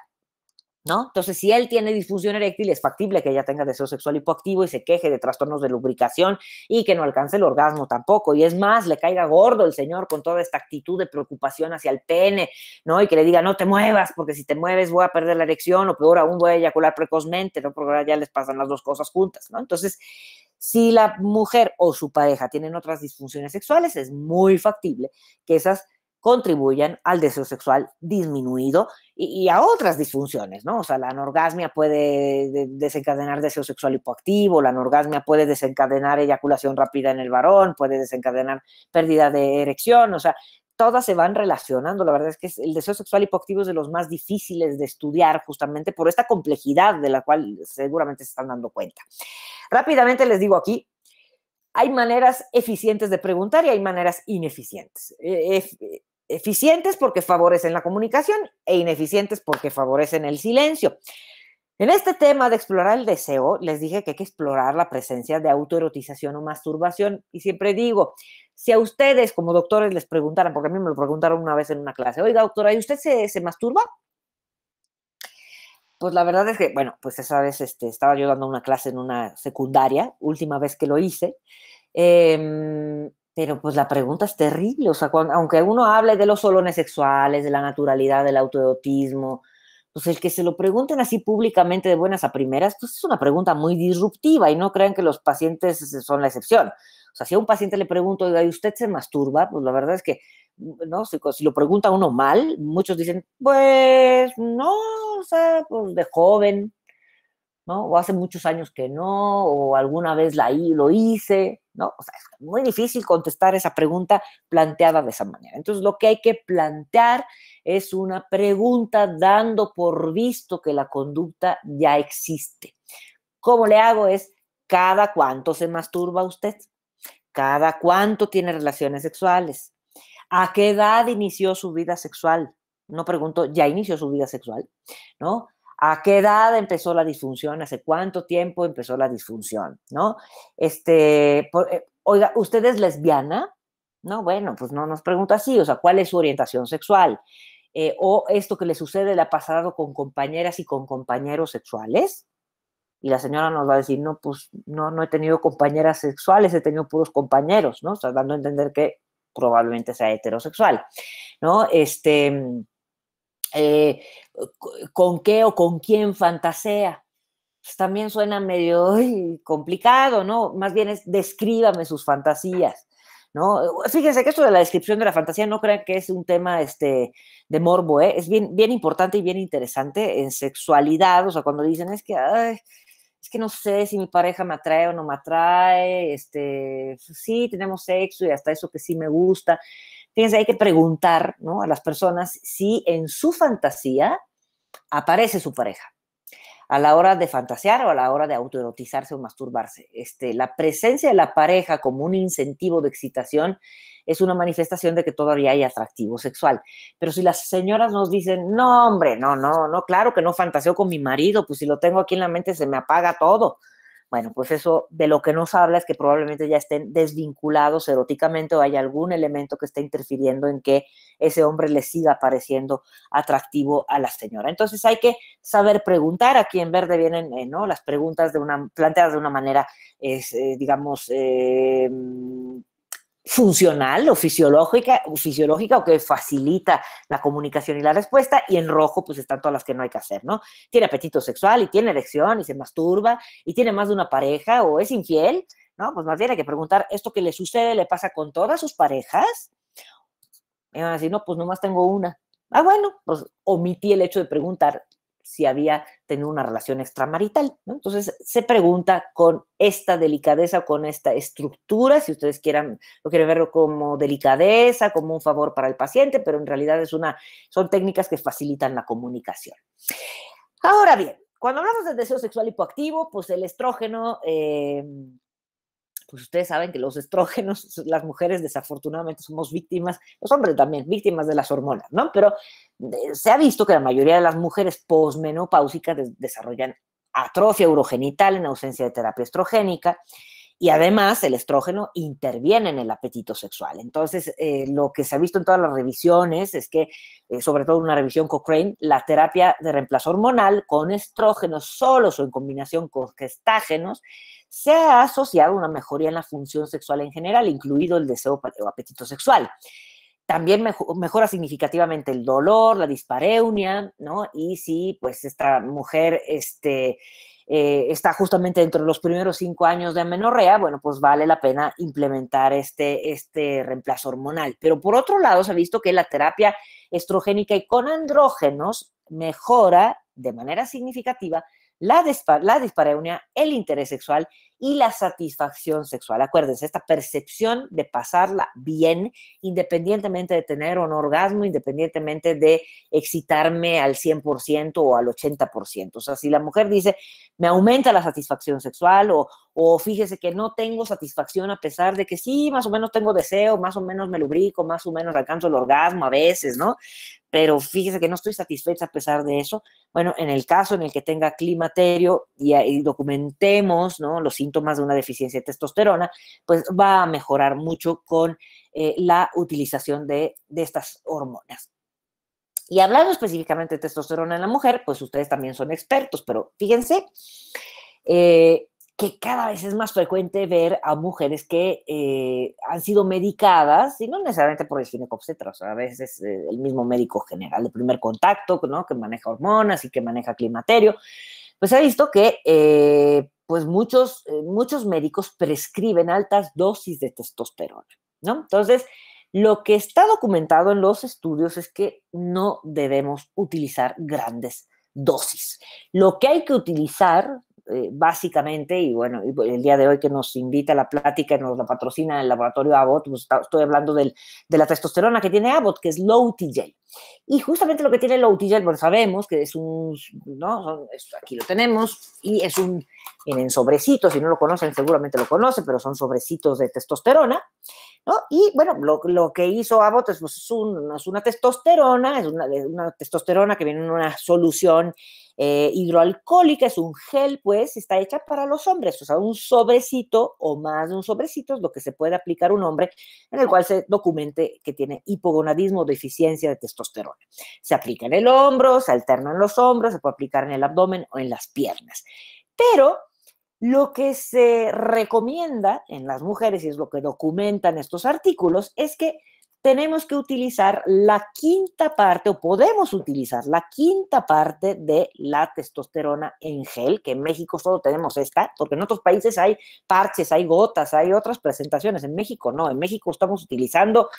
[SPEAKER 3] ¿no? Entonces, si él tiene disfunción eréctil, es factible que ella tenga deseo sexual hipoactivo y se queje de trastornos de lubricación y que no alcance el orgasmo tampoco. Y es más, le caiga gordo el señor con toda esta actitud de preocupación hacia el pene, ¿no? Y que le diga, no te muevas, porque si te mueves voy a perder la erección o peor aún voy a eyacular precozmente, ¿no? Porque ahora ya les pasan las dos cosas juntas, ¿no? Entonces, si la mujer o su pareja tienen otras disfunciones sexuales, es muy factible que esas contribuyan al deseo sexual disminuido y, a otras disfunciones, ¿no? O sea, la anorgasmia puede desencadenar deseo sexual hipoactivo, la anorgasmia puede desencadenar eyaculación rápida en el varón, puede desencadenar pérdida de erección, o sea, todas se van relacionando. La verdad es que el deseo sexual hipoactivo es de los más difíciles de estudiar justamente por esta complejidad de la cual seguramente se están dando cuenta. Rápidamente les digo aquí, hay maneras eficientes de preguntar y hay maneras ineficientes. E, eficientes porque favorecen la comunicación e ineficientes porque favorecen el silencio. En este tema de explorar el deseo, les dije que hay que explorar la presencia de autoerotización o masturbación. Y siempre digo, si a ustedes como doctores les preguntaran, porque a mí me lo preguntaron una vez en una clase, oiga doctora, ¿y usted se, se masturba? Pues la verdad es que, bueno, pues esa vez este, estaba yo dando una clase en una secundaria, última vez que lo hice. Em, pero pues la pregunta es terrible, o sea, aunque uno hable de los solones sexuales, de la naturalidad, del autoerotismo, pues el que se lo pregunten así públicamente de buenas a primeras, pues es una pregunta muy disruptiva y no crean que los pacientes son la excepción. O sea, si a un paciente le pregunto, ¿y usted se masturba? Pues la verdad es que, ¿no? Si, lo pregunta uno mal, muchos dicen, pues no, o sea, pues de joven, ¿no? O hace muchos años que no, o alguna vez la, lo hice, ¿no? O sea, es muy difícil contestar esa pregunta planteada de esa manera. Entonces, lo que hay que plantear es una pregunta dando por visto que la conducta ya existe. ¿Cómo le hago? Es, ¿cada cuánto se masturba usted? cada cuánto tiene relaciones sexuales, a qué edad inició su vida sexual. No pregunto, ¿ya inició su vida sexual? ¿No? ¿A qué edad empezó la disfunción? ¿Hace cuánto tiempo empezó la disfunción? ¿No? Este, eh, oiga, ¿usted es lesbiana? No, bueno, pues no nos pregunta así, o sea, ¿cuál es su orientación sexual? Eh, o esto que le sucede le ha pasado con compañeras y con compañeros sexuales, y la señora nos va a decir, no, pues no, no he tenido compañeras sexuales, he tenido puros compañeros, ¿no? O sea, dando a entender que probablemente sea heterosexual, ¿no? Este, eh, ¿con qué o con quién fantasea? Pues, también suena medio complicado, ¿no? Más bien es descríbame sus fantasías. ¿No? Fíjense que esto de la descripción de la fantasía no crean que es un tema este, de morbo, ¿eh? es bien, bien importante y bien interesante en sexualidad, o sea, cuando dicen es que que no sé si mi pareja me atrae o no me atrae, este, pues sí, tenemos sexo y hasta eso que sí me gusta. Fíjense, hay que preguntar a las personas si en su fantasía aparece su pareja a la hora de fantasear o a la hora de autoerotizarse o masturbarse. Este, la presencia de la pareja como un incentivo de excitación es una manifestación de que todavía hay atractivo sexual. Pero si las señoras nos dicen, no, hombre, no, no, no, claro que no fantaseo con mi marido, pues si lo tengo aquí en la mente se me apaga todo. Bueno, pues eso de lo que nos habla es que probablemente ya estén desvinculados eróticamente o hay algún elemento que esté interfiriendo en que ese hombre le siga pareciendo atractivo a la señora. Entonces hay que saber preguntar. Aquí en verde vienen eh, ¿no? las preguntas de una, planteadas de una manera, eh, digamos, eh, funcional o fisiológica, o fisiológica que facilita la comunicación y la respuesta, y en rojo pues están todas las que no hay que hacer, ¿no? Tiene apetito sexual y tiene erección y se masturba y tiene más de una pareja o es infiel, ¿no? Pues más bien hay que preguntar, ¿esto que le sucede le pasa con todas sus parejas? Y van a decir, no, pues nomás tengo una. Ah, bueno, pues omití el hecho de preguntar si había tenido una relación extramarital. Entonces, se pregunta con esta delicadeza, con esta estructura, si ustedes quieran, lo quieren verlo como delicadeza, como un favor para el paciente, pero en realidad es una, son técnicas que facilitan la comunicación. Ahora bien, cuando hablamos de deseo sexual hipoactivo, pues el estrógeno eh, pues ustedes saben que los estrógenos, *laughs* las mujeres desafortunadamente somos víctimas, los hombres también, víctimas de las hormonas, ¿no? Pero eh, se ha visto que la mayoría de las mujeres posmenopáusicas desarrollan atrofia urogenital en ausencia de terapia estrogénica y además el estrógeno interviene en el apetito sexual. Entonces, eh, lo que se ha visto en todas las revisiones es que, eh, sobre todo en una revisión Cochrane, la terapia de reemplazo hormonal con estrógenos solos o en combinación con gestágenos se ha asociado a una mejoría en la función sexual en general, incluido el deseo o apetito sexual también mejora significativamente el dolor, la dispareunia, ¿no? Y si pues esta mujer este, eh, está justamente dentro de los primeros cinco años de amenorrea, bueno, pues vale la pena implementar este, este reemplazo hormonal. Pero por otro lado, se ha visto que la terapia estrogénica y con andrógenos mejora de manera significativa la, la dispareunia, el interés sexual y la satisfacción sexual. Acuérdense, esta percepción de pasarla bien, independientemente de tener un orgasmo, independientemente de excitarme al 100% o al 80%. O sea, si la mujer dice, me aumenta la satisfacción sexual o, o fíjese que no tengo satisfacción a pesar de que sí, más o menos tengo deseo, más o menos me lubrico, más o menos alcanzo el orgasmo a veces, ¿no? Pero fíjese que no estoy satisfecha a pesar de eso. Bueno, en el caso en el que tenga climaterio y, ah, documentemos ¿no? los síntomas de una deficiencia de testosterona, pues va a mejorar mucho con eh, la utilización de, de estas hormonas. Y hablando específicamente de testosterona en la mujer, pues ustedes también son expertos, pero fíjense, eh, que cada vez es más frecuente ver a mujeres que eh, han sido medicadas, y no necesariamente por el ginecobstetra, o a veces eh, el mismo médico general de primer contacto, ¿no? que maneja hormonas y que maneja climaterio, pues se ha visto que eh, pues muchos, muchos médicos prescriben altas dosis de testosterona, ¿no? Entonces, lo que está documentado en los estudios es que no debemos utilizar grandes dosis. Lo que hay que utilizar eh, básicamente, y bueno, el día de hoy que nos invita a la plática y nos la patrocina el laboratorio Abbott, pues estoy hablando del, de la testosterona que tiene Abbott, que es low TGL. Y justamente lo que tiene low TGL, bueno, sabemos que es un, ¿no? Aquí lo tenemos, y es un vienen sobrecitos, si no lo conocen seguramente lo conocen, pero son sobrecitos de testosterona, ¿no? Y bueno, lo, que hizo Abbott es, pues, es una testosterona, es una, testosterona que viene en una solución eh, hidroalcohólica, es un gel, pues, está hecha para los hombres, o sea, un sobrecito o más de un sobrecito es lo que se puede aplicar un hombre en el cual se documente que tiene hipogonadismo o deficiencia de testosterona. Se aplica en el hombro, se alterna en los hombros, se puede aplicar en el abdomen o en las piernas. Pero lo que se recomienda en las mujeres, y es lo que documentan estos artículos, es que tenemos que utilizar la quinta parte o podemos utilizar la quinta parte de la testosterona en gel, que en México solo tenemos esta, porque en otros países hay parches, hay gotas, hay otras presentaciones. En México no, en México estamos utilizando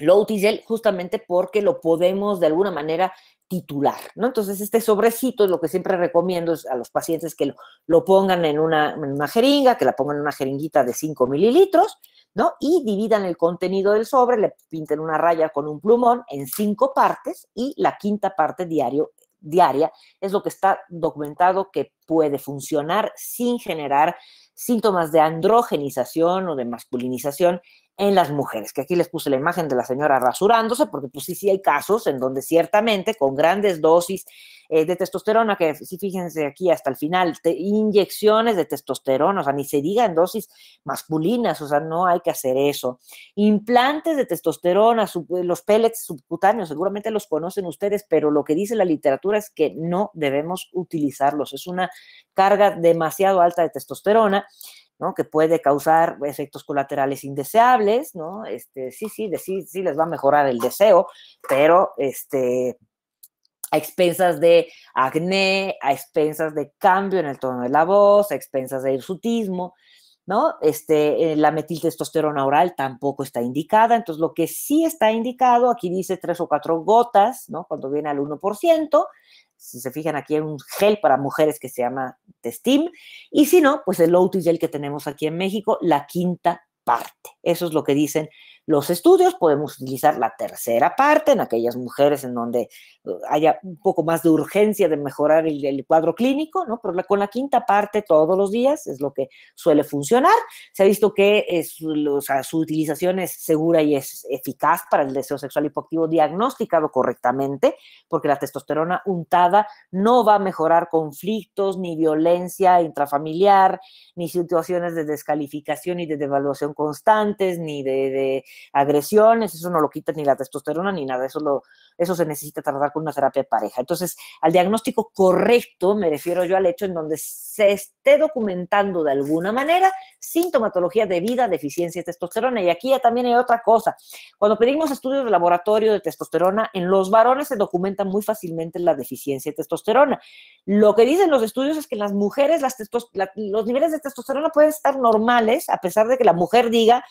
[SPEAKER 3] low eh, eh justamente porque lo podemos de alguna manera titular, ¿no? Entonces, este sobrecito es lo que siempre recomiendo a los pacientes que lo, pongan en una, jeringa, que la pongan en una jeringuita de 5 mililitros, ¿no? Y dividan el contenido del sobre, le pinten una raya con un plumón en cinco partes y la quinta parte diario, diaria es lo que está documentado que puede funcionar sin generar síntomas de androgenización o de masculinización en las mujeres, que aquí les puse la imagen de la señora rasurándose, porque pues sí, sí hay casos en donde ciertamente con grandes dosis eh, de testosterona, que sí, fíjense aquí hasta el final, inyecciones de testosterona, o sea, ni se diga en dosis masculinas, o sea, no hay que hacer eso. Implantes de testosterona, eh, los pellets subcutáneos, seguramente los conocen ustedes, pero lo que dice la literatura es que no debemos utilizarlos, es una carga demasiado alta de testosterona que puede causar efectos colaterales indeseables, ¿no? Este, sí, sí, sí, les va a mejorar el deseo, pero este, a expensas de acné, a expensas de cambio en el tono de la voz, a expensas de hirsutismo, ¿no? Este, eh, la metiltestosterona oral tampoco está indicada, entonces lo que sí está indicado, aquí dice tres o cuatro gotas, ¿no? Cuando viene al 1%, si se fijan aquí hay un gel para mujeres que se llama Testim, y si no, pues el Lotus Gel que tenemos aquí en México, la quinta parte. Eso es lo que dicen los estudios, podemos utilizar la tercera parte en aquellas mujeres en donde eh, haya un poco más de urgencia de mejorar el, cuadro clínico, ¿no? Pero con la quinta parte todos los días es lo que suele funcionar. Se ha visto que su utilización es segura y es eficaz para el deseo sexual hipoactivo diagnosticado correctamente, porque la testosterona untada no va a mejorar conflictos, ni violencia intrafamiliar, ni situaciones de descalificación y de devaluación constantes, ni de agresiones, eso no lo quita ni la testosterona ni nada, eso, lo, eso se necesita tratar con una terapia de pareja. Entonces, al diagnóstico correcto me refiero yo al hecho en donde se esté documentando de alguna manera sintomatología debida deficiencia de testosterona. Y aquí ya también hay otra cosa. Cuando pedimos estudios de laboratorio de testosterona, en los varones se documenta muy fácilmente la deficiencia de testosterona. Lo que dicen los estudios es que en las mujeres los niveles de testosterona pueden estar normales, a pesar de que la mujer diga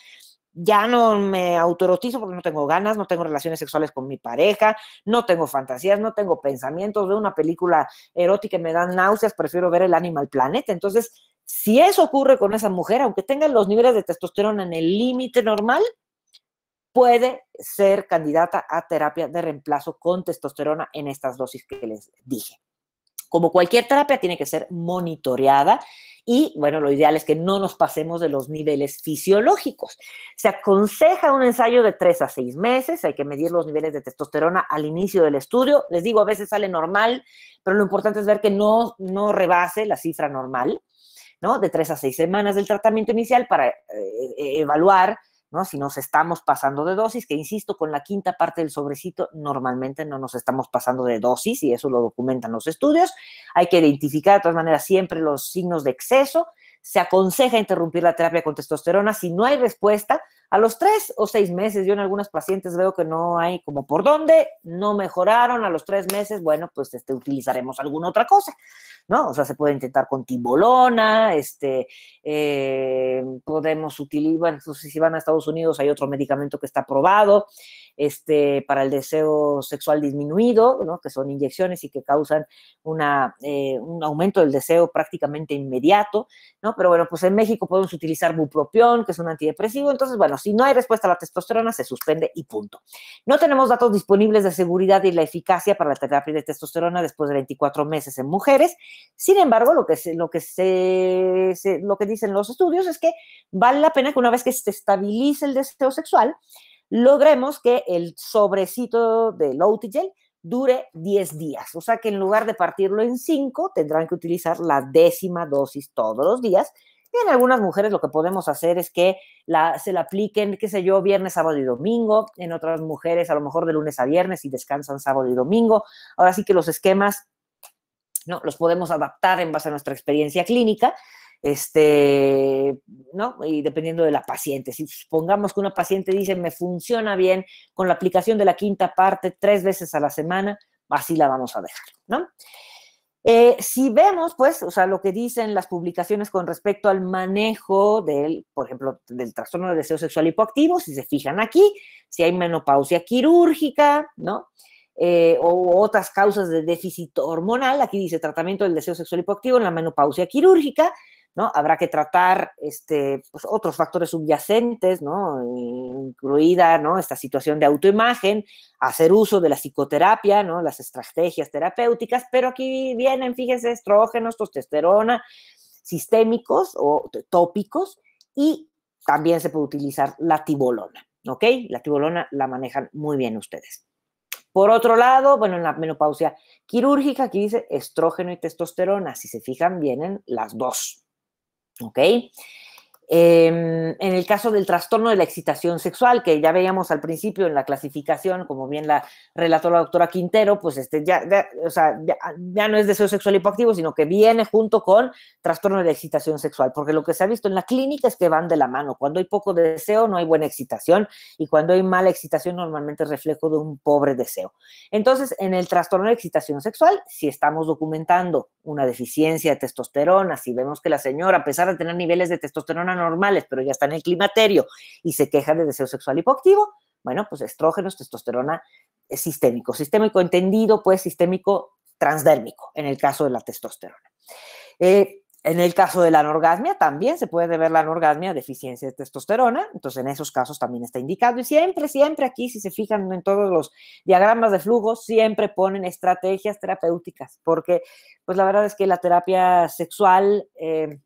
[SPEAKER 3] ya no me autorotizo porque no tengo ganas, no tengo relaciones sexuales con mi pareja, no tengo fantasías, no tengo pensamientos, de una película erótica y me dan náuseas, prefiero ver el Animal Planet. Entonces, si eso ocurre con esa mujer, aunque tenga los niveles de testosterona en el límite normal, puede ser candidata a terapia de reemplazo con testosterona en estas dosis que les dije como cualquier terapia, tiene que ser monitoreada y bueno, lo ideal es que no nos pasemos de los niveles fisiológicos. Se aconseja un ensayo de tres a seis meses, hay que medir los niveles de testosterona al inicio del estudio. Les digo, a veces sale normal, pero lo importante es ver que no, no rebase la cifra normal, ¿no? De tres a seis semanas del tratamiento inicial para eh, eh, evaluar ¿no? Si nos estamos pasando de dosis, que insisto, con la quinta parte del sobrecito normalmente no nos estamos pasando de dosis y eso lo documentan los estudios. Hay que identificar de todas maneras siempre los signos de exceso se aconseja interrumpir la terapia con testosterona si no hay respuesta a los tres o seis meses. Yo en algunas pacientes veo que no hay como por dónde, no mejoraron a los tres meses, bueno, pues este, utilizaremos alguna otra cosa, ¿no? O sea, se puede intentar con timbolona, este, eh, podemos utilizar, bueno, si van a Estados Unidos hay otro medicamento que está aprobado, este, para el deseo sexual disminuido, que son inyecciones y que causan eh, un aumento del deseo prácticamente inmediato, ¿no? Pero bueno, pues en México podemos utilizar bupropión, que es un antidepresivo, entonces bueno, si no hay respuesta a la testosterona, se suspende y punto. No tenemos datos disponibles de seguridad y la eficacia para la terapia de testosterona después de 24 meses en mujeres, sin embargo, lo que dicen los estudios es que vale la pena que una vez que se estabilice el deseo sexual, logremos que el sobrecito de OutiGel dure 10 días. O sea que en lugar de partirlo en 5, tendrán que utilizar la décima dosis todos los días. Y en algunas mujeres lo que podemos hacer es que se la apliquen, qué sé yo, viernes, sábado y domingo. En otras mujeres a lo mejor de lunes a viernes y descansan sábado y domingo. Ahora sí que los esquemas no los podemos adaptar en base a nuestra experiencia clínica este, ¿no? Y dependiendo de la paciente. Si supongamos que una paciente dice, me funciona bien con la aplicación de la quinta parte tres veces a la semana, así la vamos a dejar, ¿no? Eh, si vemos, pues, o sea, lo que dicen las publicaciones con respecto al manejo del, por ejemplo, del trastorno de deseo sexual hipoactivo, si se fijan aquí, si hay menopausia quirúrgica, ¿no? Eh, o otras causas de déficit hormonal, aquí dice tratamiento del deseo sexual hipoactivo en la menopausia quirúrgica, Habrá que tratar este, pues, otros factores subyacentes, Incluida, Esta situación de autoimagen, hacer uso de la psicoterapia, ¿no? Las estrategias terapéuticas, pero aquí vienen, fíjense, estrógenos, testosterona, sistémicos o tópicos y también se puede utilizar la tibolona, ¿ok? La tibolona la manejan muy bien ustedes. Por otro lado, bueno, en la menopausia quirúrgica, aquí dice estrógeno y testosterona, si se fijan, vienen las dos, Okay. Em, en el caso del trastorno de la excitación sexual, que ya veíamos al principio en la clasificación, como bien la relató la doctora Quintero, pues este ya, no es deseo sexual hipoactivo, sino que viene junto con trastorno de excitación sexual, porque lo que se ha visto en la clínica es que van de la mano. Cuando hay poco deseo, no hay buena excitación, y cuando hay mala excitación, normalmente es reflejo de un pobre deseo. Entonces, en el trastorno de excitación sexual, si estamos documentando una deficiencia de testosterona, si vemos que la señora, a pesar de tener niveles de testosterona normales, pero ya está en el climaterio y se queja de deseo sexual hipoactivo, bueno, pues estrógenos, testosterona eh, sistémico. Sistémico entendido, pues sistémico transdérmico, en el caso de la testosterona. Eh, en el caso de la anorgasmia, también se puede ver la anorgasmia, deficiencia de testosterona, entonces en esos casos también está indicado. Y siempre, siempre aquí, si se fijan en todos los diagramas de flujo, siempre ponen estrategias terapéuticas, porque pues la verdad es que la terapia sexual eh,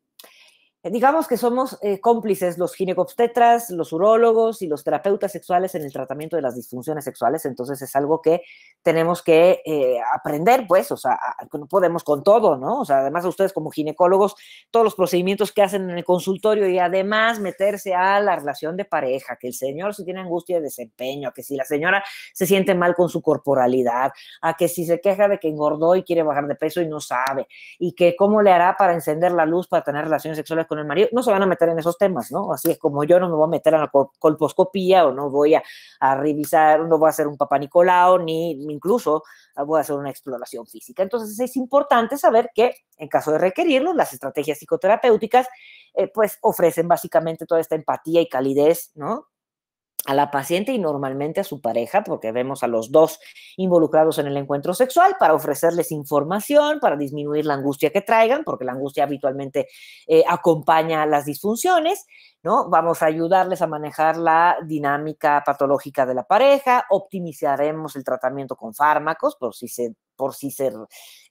[SPEAKER 3] digamos que somos eh, cómplices los ginecobstetras, los urólogos y los terapeutas sexuales en el tratamiento de las disfunciones sexuales, entonces es algo que tenemos que eh, aprender, pues, o sea, no podemos con todo, ¿no? O sea, además ustedes como ginecólogos, todos los procedimientos que hacen en el consultorio y además meterse a la relación de pareja, que el señor si tiene angustia de desempeño, que si la señora se siente mal con su corporalidad, a que si se queja de que engordó y quiere bajar de peso y no sabe, y que cómo le hará para encender la luz para tener relaciones sexuales con el marido, no se van a meter en esos temas, ¿no? Así es como yo no me voy a meter a la colposcopía o no voy a, revisar, no voy a hacer un papá Nicolau, ni incluso voy a hacer una exploración física. Entonces es importante saber que en caso de requerirlo, las estrategias psicoterapéuticas eh, pues ofrecen básicamente toda esta empatía y calidez, ¿no? a la paciente y normalmente a su pareja, porque vemos a los dos involucrados en el encuentro sexual, para ofrecerles información, para disminuir la angustia que traigan, porque la angustia habitualmente eh, acompaña a las disfunciones, ¿no? Vamos a ayudarles a manejar la dinámica patológica de la pareja, optimizaremos el tratamiento con fármacos, por si se por si se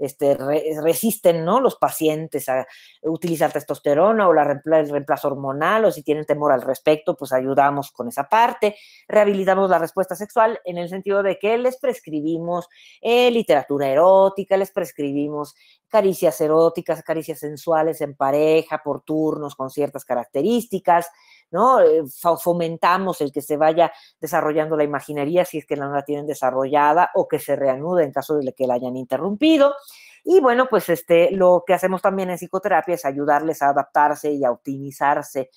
[SPEAKER 3] este, resisten ¿no? los pacientes a utilizar testosterona o la el reemplazo hormonal o si tienen temor al respecto, pues ayudamos con esa parte. Rehabilitamos la respuesta sexual en el sentido de que les prescribimos eh, literatura erótica, les prescribimos caricias eróticas, caricias sensuales en pareja, por turnos, con ciertas características. ¿no? Eh, fomentamos el que se vaya desarrollando la imaginería si es que no la tienen desarrollada o que se reanude en caso de que la hayan interrumpido. Y bueno, pues este, lo que hacemos también en psicoterapia es ayudarles a adaptarse y a optimizarse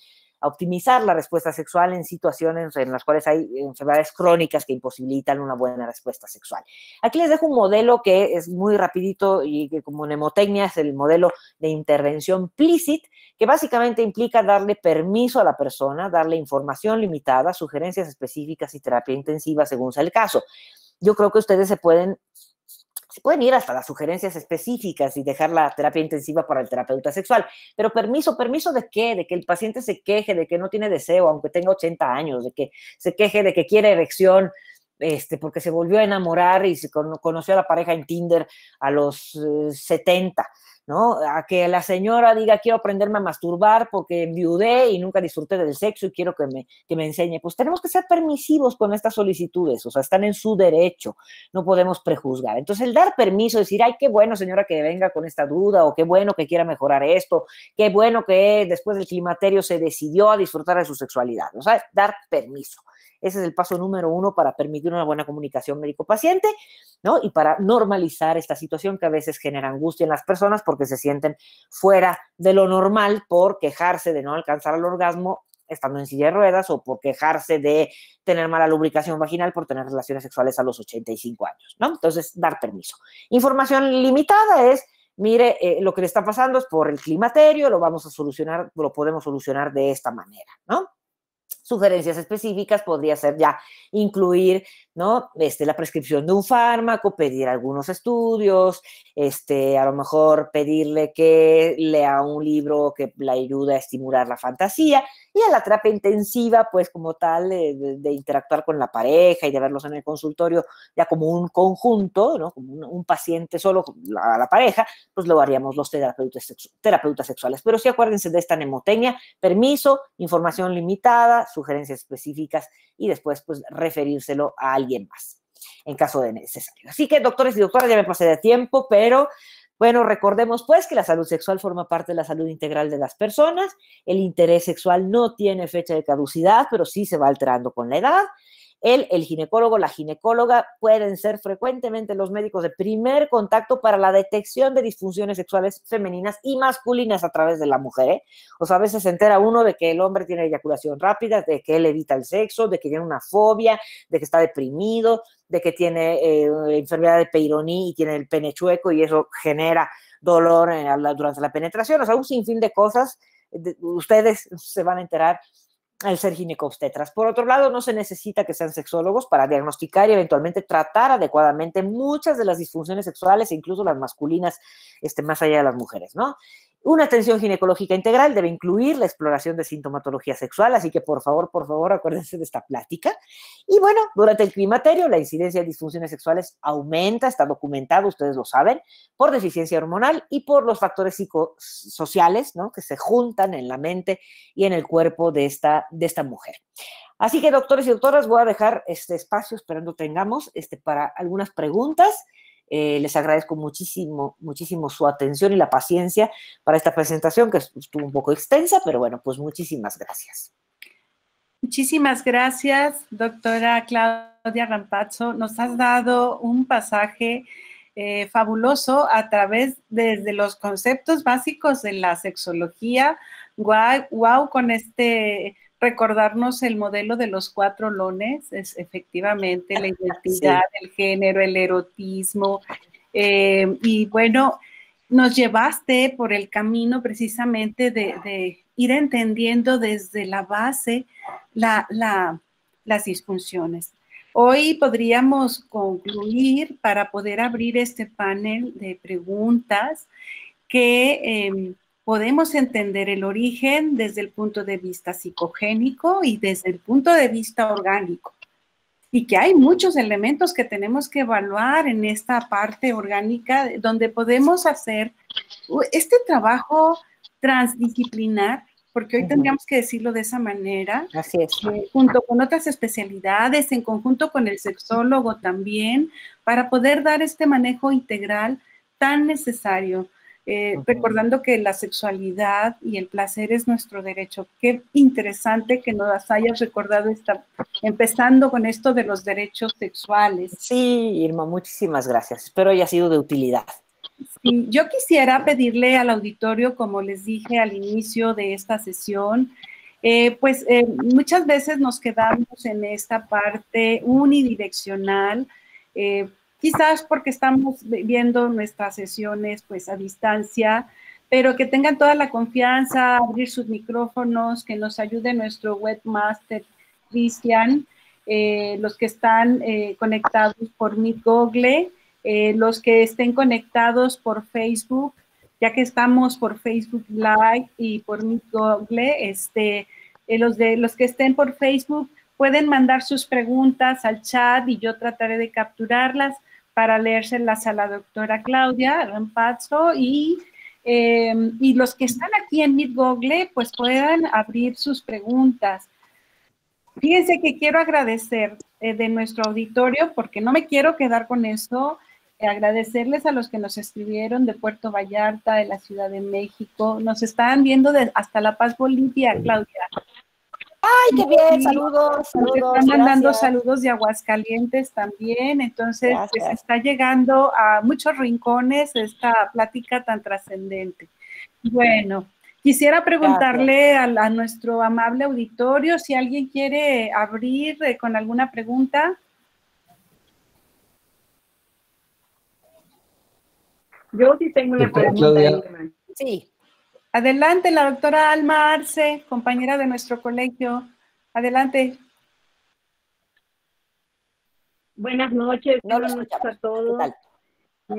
[SPEAKER 3] optimizar la respuesta sexual en situaciones en las cuales hay enfermedades crónicas que imposibilitan una buena respuesta sexual. Aquí les dejo un modelo que es muy rapidito y que como mnemotecnia es el modelo de intervención plicit, que básicamente implica darle permiso a la persona, darle información limitada, sugerencias específicas y terapia intensiva según sea el caso. Yo creo que ustedes se pueden se pueden ir hasta las sugerencias específicas y dejar la terapia intensiva para el terapeuta sexual. Pero permiso, permiso de qué? De que el paciente se queje, de que no tiene deseo, aunque tenga 80 años, de que se queje, de que quiere erección este, porque se volvió a enamorar y se conoció a la pareja en Tinder a los 70, eh, ¿no? A que la señora diga, quiero aprenderme a masturbar porque viudé y nunca disfruté del sexo y quiero que me, que me enseñe. Pues tenemos que ser permisivos con estas solicitudes, o sea, están en su derecho, no podemos prejuzgar. Entonces, el dar permiso, decir, ay, qué bueno, señora, que venga con esta duda, o qué bueno que quiera mejorar esto, qué bueno que después del climaterio se decidió a disfrutar de su sexualidad, o sea, dar permiso. Ese es el paso número uno para permitir una buena comunicación médico-paciente, ¿no? Y para normalizar esta situación que a veces genera angustia en las personas porque se sienten fuera de lo normal por quejarse de no alcanzar el orgasmo estando en silla de ruedas o por quejarse de tener mala lubricación vaginal por tener relaciones sexuales a los 85 años, ¿no? Entonces, dar permiso. Información limitada es, mire, eh, lo que le está pasando es por el climaterio, lo vamos a solucionar, lo podemos solucionar de esta manera, ¿no? sugerencias específicas podría ser ya incluir ¿no? Este, la prescripción de un fármaco, pedir algunos estudios, este, a lo mejor pedirle que lea un libro que la ayude a estimular la fantasía, y a la terapia intensiva, pues como tal, de, interactuar con la pareja y de verlos en el consultorio ya como un conjunto, Como un, paciente solo, a la pareja, pues lo haríamos los terapeutas, sexuales. Pero sí acuérdense de esta nemotecnia, permiso, información limitada, sugerencias específicas y después pues referírselo al alguien más, en caso de necesario. Así que, doctores y doctoras, ya me pasé de tiempo, pero bueno, recordemos pues que la salud sexual forma parte de la salud integral de las personas, el interés sexual no tiene fecha de caducidad, pero sí se va alterando con la edad él, el ginecólogo, la ginecóloga pueden ser frecuentemente los médicos de primer contacto para la detección de disfunciones sexuales femeninas y masculinas a través de la mujer. ¿eh? O sea, a veces se entera uno de que el hombre tiene eyaculación rápida, de que él evita el sexo, de que tiene una fobia, de que está deprimido, de que tiene eh, enfermedad de Peyronie y tiene el pene chueco y eso genera dolor eh, durante la penetración. O sea, un sinfín de cosas. ustedes se van a enterar el ser ginecobstetras. Por otro lado, no se necesita que sean sexólogos para diagnosticar y eventualmente tratar adecuadamente muchas de las disfunciones sexuales, e incluso las masculinas, este, más allá de las mujeres, ¿no? Una atención ginecológica integral debe incluir la exploración de sintomatología sexual, así que por favor, por favor, acuérdense de esta plática. Y bueno, durante el climaterio, la incidencia de disfunciones sexuales aumenta, está documentado, ustedes lo saben, por deficiencia hormonal y por los factores psicosociales ¿no? que se juntan en la mente y en el cuerpo de esta, de esta mujer. Así que, doctores y doctoras, voy a dejar este espacio, esperando tengamos, este, para algunas preguntas. Eh, les agradezco muchísimo, muchísimo su atención y la paciencia para esta presentación que estuvo un poco extensa, pero bueno, pues muchísimas gracias.
[SPEAKER 2] Muchísimas gracias, doctora Claudia Rampazzo. Nos has dado un pasaje eh, fabuloso a través desde de los conceptos básicos de la sexología. Guau, wow, con este recordarnos el modelo de los cuatro lones, es efectivamente la identidad, el género, el erotismo. Eh, y bueno, nos llevaste por el camino precisamente de, ir entendiendo desde la base las disfunciones. Hoy podríamos concluir para poder abrir este panel de preguntas que em, podemos entender el origen desde el punto de vista psicogénico y desde el punto de vista orgánico. Y que hay muchos elementos que tenemos que evaluar en esta parte orgánica donde podemos hacer uh, este trabajo transdisciplinar, porque hoy tendríamos que decirlo de esa manera. Eh, junto con otras especialidades, en conjunto con el sexólogo también, para poder dar este manejo integral tan necesario eh, recordando que la sexualidad y el placer es nuestro derecho. Qué interesante que nos hayas recordado, esta, empezando con esto de los derechos sexuales. Sí, Irma, muchísimas gracias. Espero haya sido de utilidad. yo quisiera pedirle al auditorio, como les dije al inicio de esta sesión, eh, pues eh, muchas veces nos quedamos en esta parte unidireccional, quizás porque estamos viendo nuestras sesiones pues a distancia, pero que tengan toda la confianza, abrir sus micrófonos, que nos ayude nuestro webmaster Cristian, eh, los que están eh, conectados por mi Google, eh, los que estén conectados por Facebook, ya que estamos por Facebook Live y por mi Google, este, los, de, los que estén por Facebook pueden mandar sus preguntas al chat y yo trataré de capturarlas para leérselas a la doctora Claudia Rampazzo y, em, y los que están aquí en Meet Google, pues puedan abrir sus preguntas. Fíjense que quiero agradecer eh, de nuestro auditorio, porque no me quiero quedar con eso, eh, agradecerles a los que nos escribieron de Puerto Vallarta, de la Ciudad de México, nos están viendo de, hasta La Paz, Bolivia, Claudia. Ay, qué bien, saludos. saludos Nos están mandando saludos de Aguascalientes también, entonces pues, está llegando a muchos rincones esta plática tan trascendente. Bueno, Quisiera preguntarle a, nuestro amable auditorio si alguien quiere abrir eh, con alguna pregunta. Yo sí tengo una pregunta. Sí. Adelante, la doctora Alma Arce, compañera de nuestro colegio. Adelante. Buenas noches, buenas noches a todos.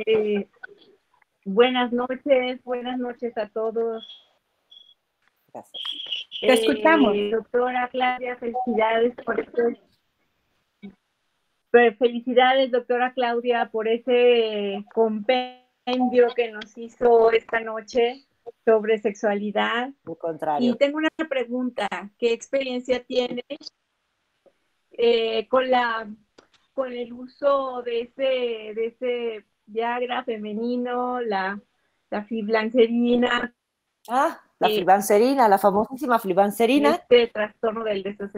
[SPEAKER 2] Eh, buenas noches, buenas noches a todos. Gracias. Te escuchamos. Eh, doctora Claudia, felicidades por este felicidades, doctora Claudia, por ese compendio que nos hizo esta noche sobre sexualidad. Y tengo una pregunta, ¿qué experiencia tienes eh, con la con el uso de ese, de ese Viagra femenino, la, la fiblancerina? Ah, la
[SPEAKER 3] flibanserina, la famosísima flibanserina.
[SPEAKER 2] Este trastorno del deseo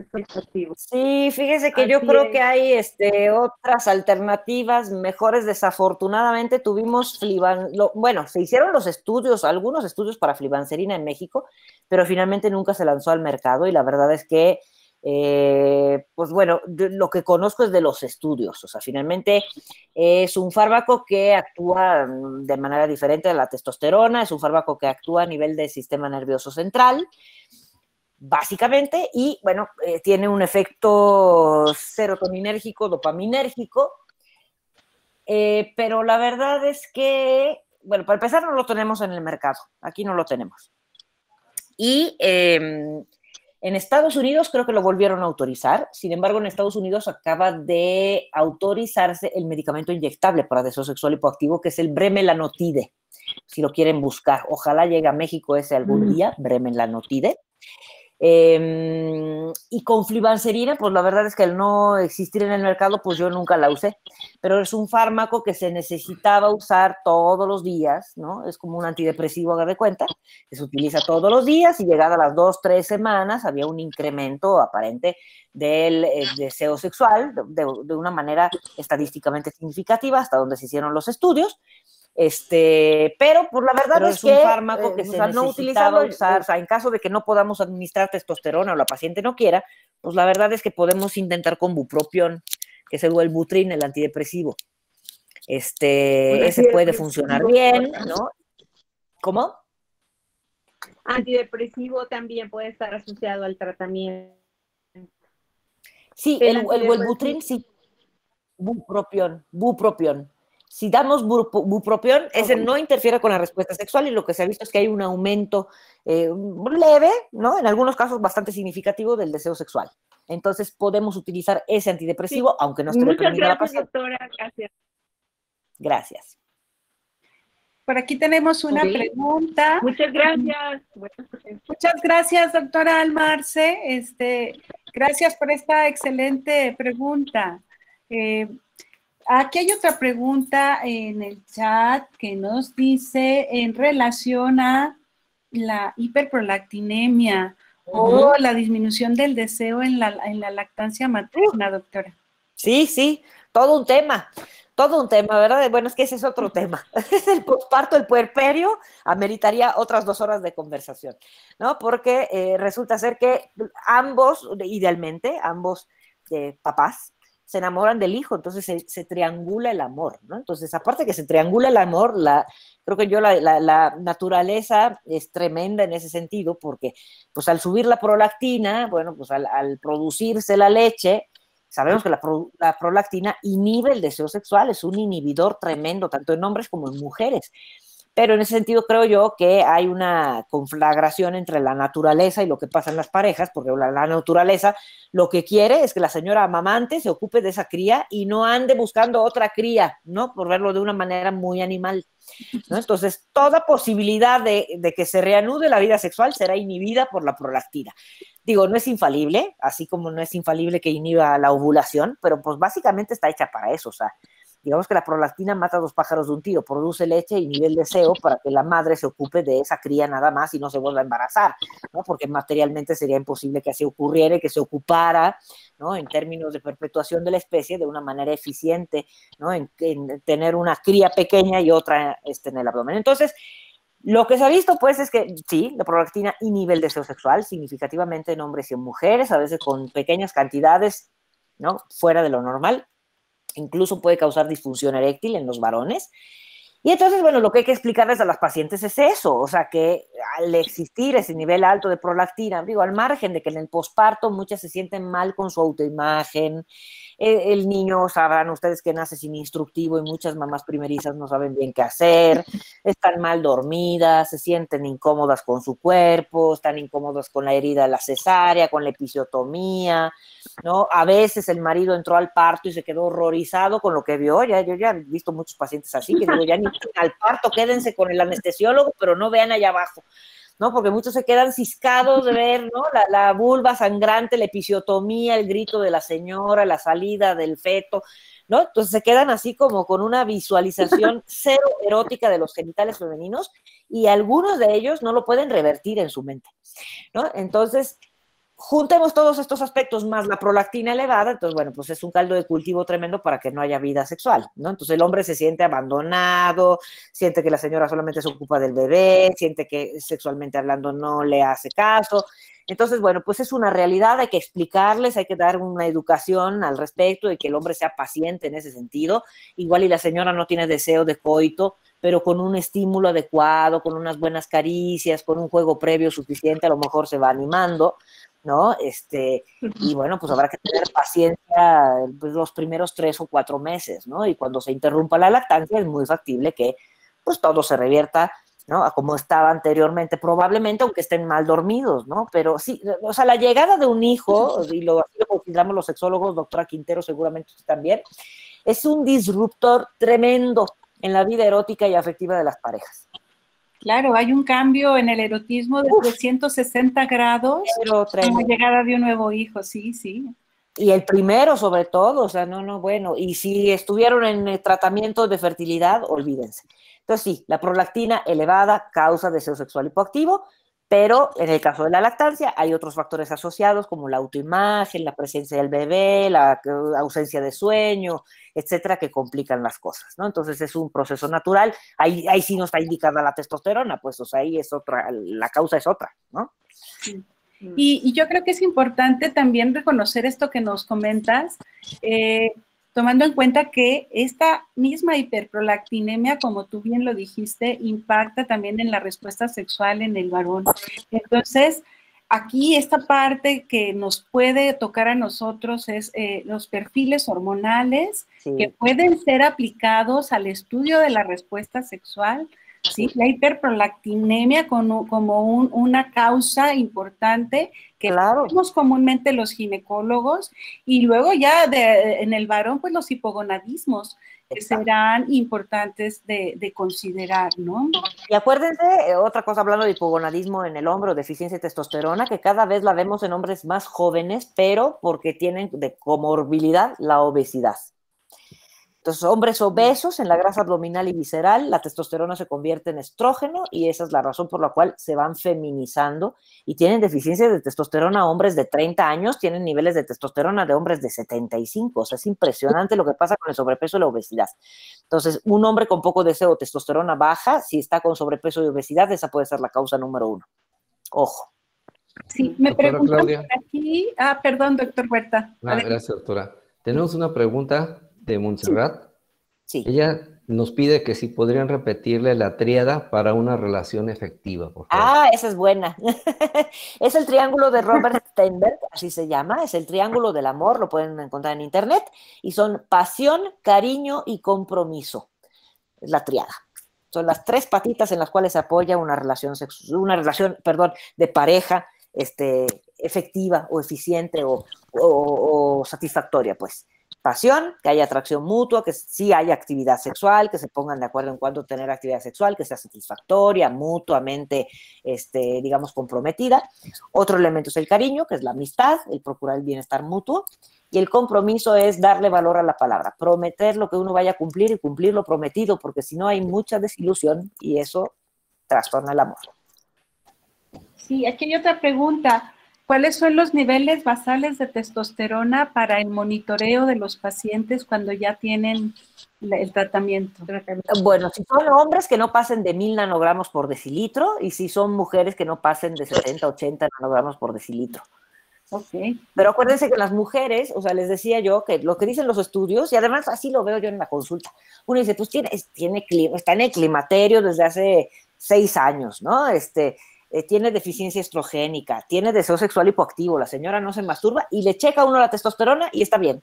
[SPEAKER 3] Sí, fíjese que yo creo que hay este, otras alternativas mejores. Desafortunadamente tuvimos fliban, bueno, se hicieron los estudios, algunos estudios para flibanserina en México, pero finalmente nunca se lanzó al mercado y la verdad es que eh, pues bueno, lo que conozco es de los estudios, o sea, finalmente es un fármaco que actúa mm, de manera diferente a la testosterona, es un fármaco que actúa a nivel del sistema nervioso central, básicamente, y bueno, eh, tiene un efecto serotoninérgico, dopaminérgico, eh, pero la verdad es que, bueno, para empezar no lo tenemos en el mercado, aquí no lo tenemos. Y em, en Estados Unidos creo que lo volvieron a autorizar, sin embargo en Estados Unidos acaba de autorizarse el medicamento inyectable para deseo sexual hipoactivo que es el bremelanotide, si lo quieren buscar. Ojalá llegue a México ese algún mm. día, bremelanotide. Em, y con flibanserina, pues la verdad es que el no existir en el mercado, pues yo nunca la usé. Pero es un fármaco que se necesitaba usar todos los días, ¿no? Es como un antidepresivo, haga de cuenta, que se utiliza todos los días y llegada a las dos, tres semanas había un incremento aparente del eh, deseo sexual de, una manera estadísticamente significativa, hasta donde se hicieron los estudios. Este, pero por pues, la verdad es es, es, un que, fármaco eh, que se no utilizado en caso de que no podamos administrar testosterona o la paciente no quiera, pues la verdad es que podemos intentar con bupropión, que es el, el el antidepresivo. Este, pues, ese puede funcionar bien, ¿no? ¿Cómo?
[SPEAKER 2] Antidepresivo también puede estar asociado al tratamiento.
[SPEAKER 3] Sí, el, el, sí. Bupropión, bupropión si damos bupropión, ese no interfiere con la respuesta sexual y lo que se ha visto es que hay un aumento eh, leve, ¿no? En algunos casos bastante significativo del deseo sexual. Entonces podemos utilizar ese antidepresivo, aunque no esté Muchas gracias, doctora. Gracias.
[SPEAKER 2] Por aquí tenemos una pregunta. Muchas gracias. Muchas gracias, doctora Almarce. Este, gracias por esta excelente pregunta. Eh, Aquí hay otra pregunta en el chat que nos dice en relación a la hiperprolactinemia o la disminución del deseo en la, lactancia materna, doctora. Sí, sí, todo un tema, todo un tema,
[SPEAKER 3] ¿verdad? Bueno, es que ese es otro tema. *laughs* Es el posparto, el puerperio, ameritaría otras dos horas de conversación, ¿no? Porque eh, resulta ser que ambos, idealmente, ambos eh, papás, se enamoran del hijo, entonces se, triangula el amor, ¿no? Entonces, aparte que se triangula el amor, la, creo que yo la, naturaleza es tremenda en ese sentido, porque pues al subir la prolactina, bueno, pues al, producirse la leche, sabemos que la, la prolactina inhibe el deseo sexual, es un inhibidor tremendo, tanto en hombres como en mujeres. Pero en ese sentido creo yo que hay una conflagración entre la naturaleza y lo que pasa en las parejas, porque la, naturaleza lo que quiere es que la señora mamante se ocupe de esa cría y no ande buscando otra cría, ¿no? Por verlo de una manera muy animal. ¿no? *laughs* Entonces, toda posibilidad de, de, que se reanude la vida sexual será inhibida por la prolactina. Digo, no es infalible, así como no es infalible que inhiba la ovulación, pero pues básicamente está hecha para eso, o sea, digamos que la prolactina mata a dos pájaros de un tiro, produce leche y nivel de *laughs* para que la madre se ocupe de esa cría nada más y no se vuelva a embarazar, ¿no? Porque materialmente sería imposible que así ocurriera y que se ocupara, ¿no? En términos de perpetuación de la especie de una manera eficiente, ¿no? En, tener una cría pequeña y otra este, en el abdomen. Entonces, lo que se ha visto, pues, es que sí, la prolactina y nivel de deseo sexual significativamente en hombres y en mujeres, a veces con pequeñas cantidades, ¿no? Fuera de lo normal incluso puede causar disfunción eréctil en los varones. Y entonces, bueno, lo que hay que explicarles a las pacientes es eso, o sea, que al existir ese nivel alto de prolactina, digo, al margen de que en el posparto muchas se sienten mal con su autoimagen, e, el niño, sabrán ustedes que nace sin instructivo y muchas mamás primerizas no saben bien qué hacer, están mal dormidas, se sienten incómodas con su cuerpo, están incómodas con la herida de la cesárea, con la episiotomía, ¿no? A veces el marido entró al parto y se quedó horrorizado con lo que vio, ya, yo ya he visto muchos pacientes así, que digo, ya ni al parto, quédense con el anestesiólogo, pero no vean allá abajo. ¿no? Porque muchos se quedan ciscados de ver, ¿no? La, vulva sangrante, la episiotomía, el grito de la señora, la salida del feto, ¿no? Entonces se quedan así como con una visualización *laughs* cero erótica de los genitales femeninos y algunos de ellos no lo pueden revertir en su mente, ¿no? Entonces, juntemos todos estos aspectos más la prolactina elevada, entonces, bueno, pues es un caldo de cultivo tremendo para que no haya vida sexual, ¿no? Entonces el hombre se siente abandonado, siente que la señora solamente se ocupa del bebé, siente que sexualmente hablando no le hace caso. Entonces, bueno, pues es una realidad, hay que explicarles, hay que dar una educación al respecto y que el hombre sea paciente en ese sentido. Igual y la señora no tiene deseo de coito, pero con un estímulo adecuado, con unas buenas caricias, con un juego previo suficiente, a lo mejor se va animando. ¿no? Este, y bueno, pues habrá que tener paciencia pues, los primeros tres o cuatro meses, ¿no? Y cuando se interrumpa la lactancia es muy factible que pues todo se revierta, ¿no? A como estaba anteriormente, probablemente aunque estén mal dormidos, ¿no? Pero sí, o sea, la llegada de un hijo, y lo, consideramos los sexólogos, doctora Quintero seguramente también, es un disruptor tremendo en la vida erótica y afectiva de las parejas
[SPEAKER 2] claro, hay un cambio en el erotismo de 360 grados con la llegada de un nuevo hijo, sí, sí.
[SPEAKER 3] Y el primero sobre todo, o sea, no, no, bueno, y si estuvieron en eh, tratamiento de fertilidad, olvídense. Entonces sí, la prolactina elevada causa deseo sexual hipoactivo, pero en el caso de la lactancia hay otros factores asociados como la autoimagen, la presencia del bebé, la eh, ausencia de sueño, etcétera, que complican las cosas, ¿no? Entonces es un proceso natural. Ahí, sí no está indicada la testosterona, pues, o ahí es otra, la causa es otra,
[SPEAKER 2] ¿no? Y, yo creo que es importante también reconocer esto que nos comentas, eh, tomando en cuenta que esta misma hiperprolactinemia, como tú bien lo dijiste, impacta también en la respuesta sexual en el varón. Entonces, aquí esta parte que nos puede tocar a nosotros es eh, los perfiles hormonales que pueden ser aplicados al estudio de la respuesta sexual. ¿sí? La hiperprolactinemia como, una causa importante que claro. comúnmente los ginecólogos y luego ya en el varón pues los hipogonadismos que serán importantes de, de, considerar, ¿no?
[SPEAKER 3] Y acuérdense, eh, otra cosa hablando de hipogonadismo en el hombro, deficiencia de testosterona, que cada vez la vemos en hombres más jóvenes, pero porque tienen de comorbilidad la obesidad. Entonces, hombres obesos en la grasa abdominal y visceral, la testosterona se convierte en estrógeno y esa es la razón por la cual se van feminizando y tienen deficiencia de testosterona. Hombres de 30 años tienen niveles de testosterona de hombres de 75. O sea, es impresionante lo que pasa con el sobrepeso y la obesidad. Entonces, un hombre con poco deseo de testosterona baja, si está con sobrepeso y obesidad, esa puede ser la causa número uno.
[SPEAKER 1] Ojo. Sí, me preguntan
[SPEAKER 2] aquí. Ah, perdón, doctor Huerta.
[SPEAKER 1] Ah, gracias, doctora. Tenemos una pregunta de Montserrat. Sí. Ella nos pide que si podrían repetirle la triada para una relación efectiva.
[SPEAKER 3] Ah, esa es buena. *laughs* es el triángulo de Robert *laughs* Steinberg, así se llama, es el triángulo del amor, lo pueden encontrar en internet, y son pasión, cariño y compromiso. Es la triada. Son las tres patitas en las cuales se apoya una relación sexual, una relación, perdón, de pareja este, efectiva o eficiente o satisfactoria, pues que haya atracción mutua, que sí haya actividad sexual, que se pongan de acuerdo en a tener actividad sexual, que sea satisfactoria, mutuamente, este, digamos, comprometida. Otro elemento es el cariño, que es la amistad, el procurar el bienestar mutuo. Y el compromiso es darle valor a la palabra, prometer lo que uno vaya a cumplir y cumplir lo prometido, porque si no hay mucha desilusión y eso trastorna el amor.
[SPEAKER 2] Sí, aquí hay otra pregunta. ¿Cuáles son los niveles basales de testosterona para el monitoreo de los pacientes cuando ya tienen el tratamiento?
[SPEAKER 3] Bueno, si son hombres que no pasen de mil nanogramos por decilitro y si son mujeres que no pasen de 70, 80 nanogramos por decilitro. Okay. Pero acuérdense que las mujeres, o sea, les decía yo que lo que dicen los estudios, y además así lo veo yo en la consulta, uno dice, pues tiene, tiene clima, está en el climaterio desde hace seis años, ¿no? Este, eh, tiene deficiencia estrogénica, tiene deseo sexual hipoactivo, la señora no se masturba y le checa uno la testosterona y está bien.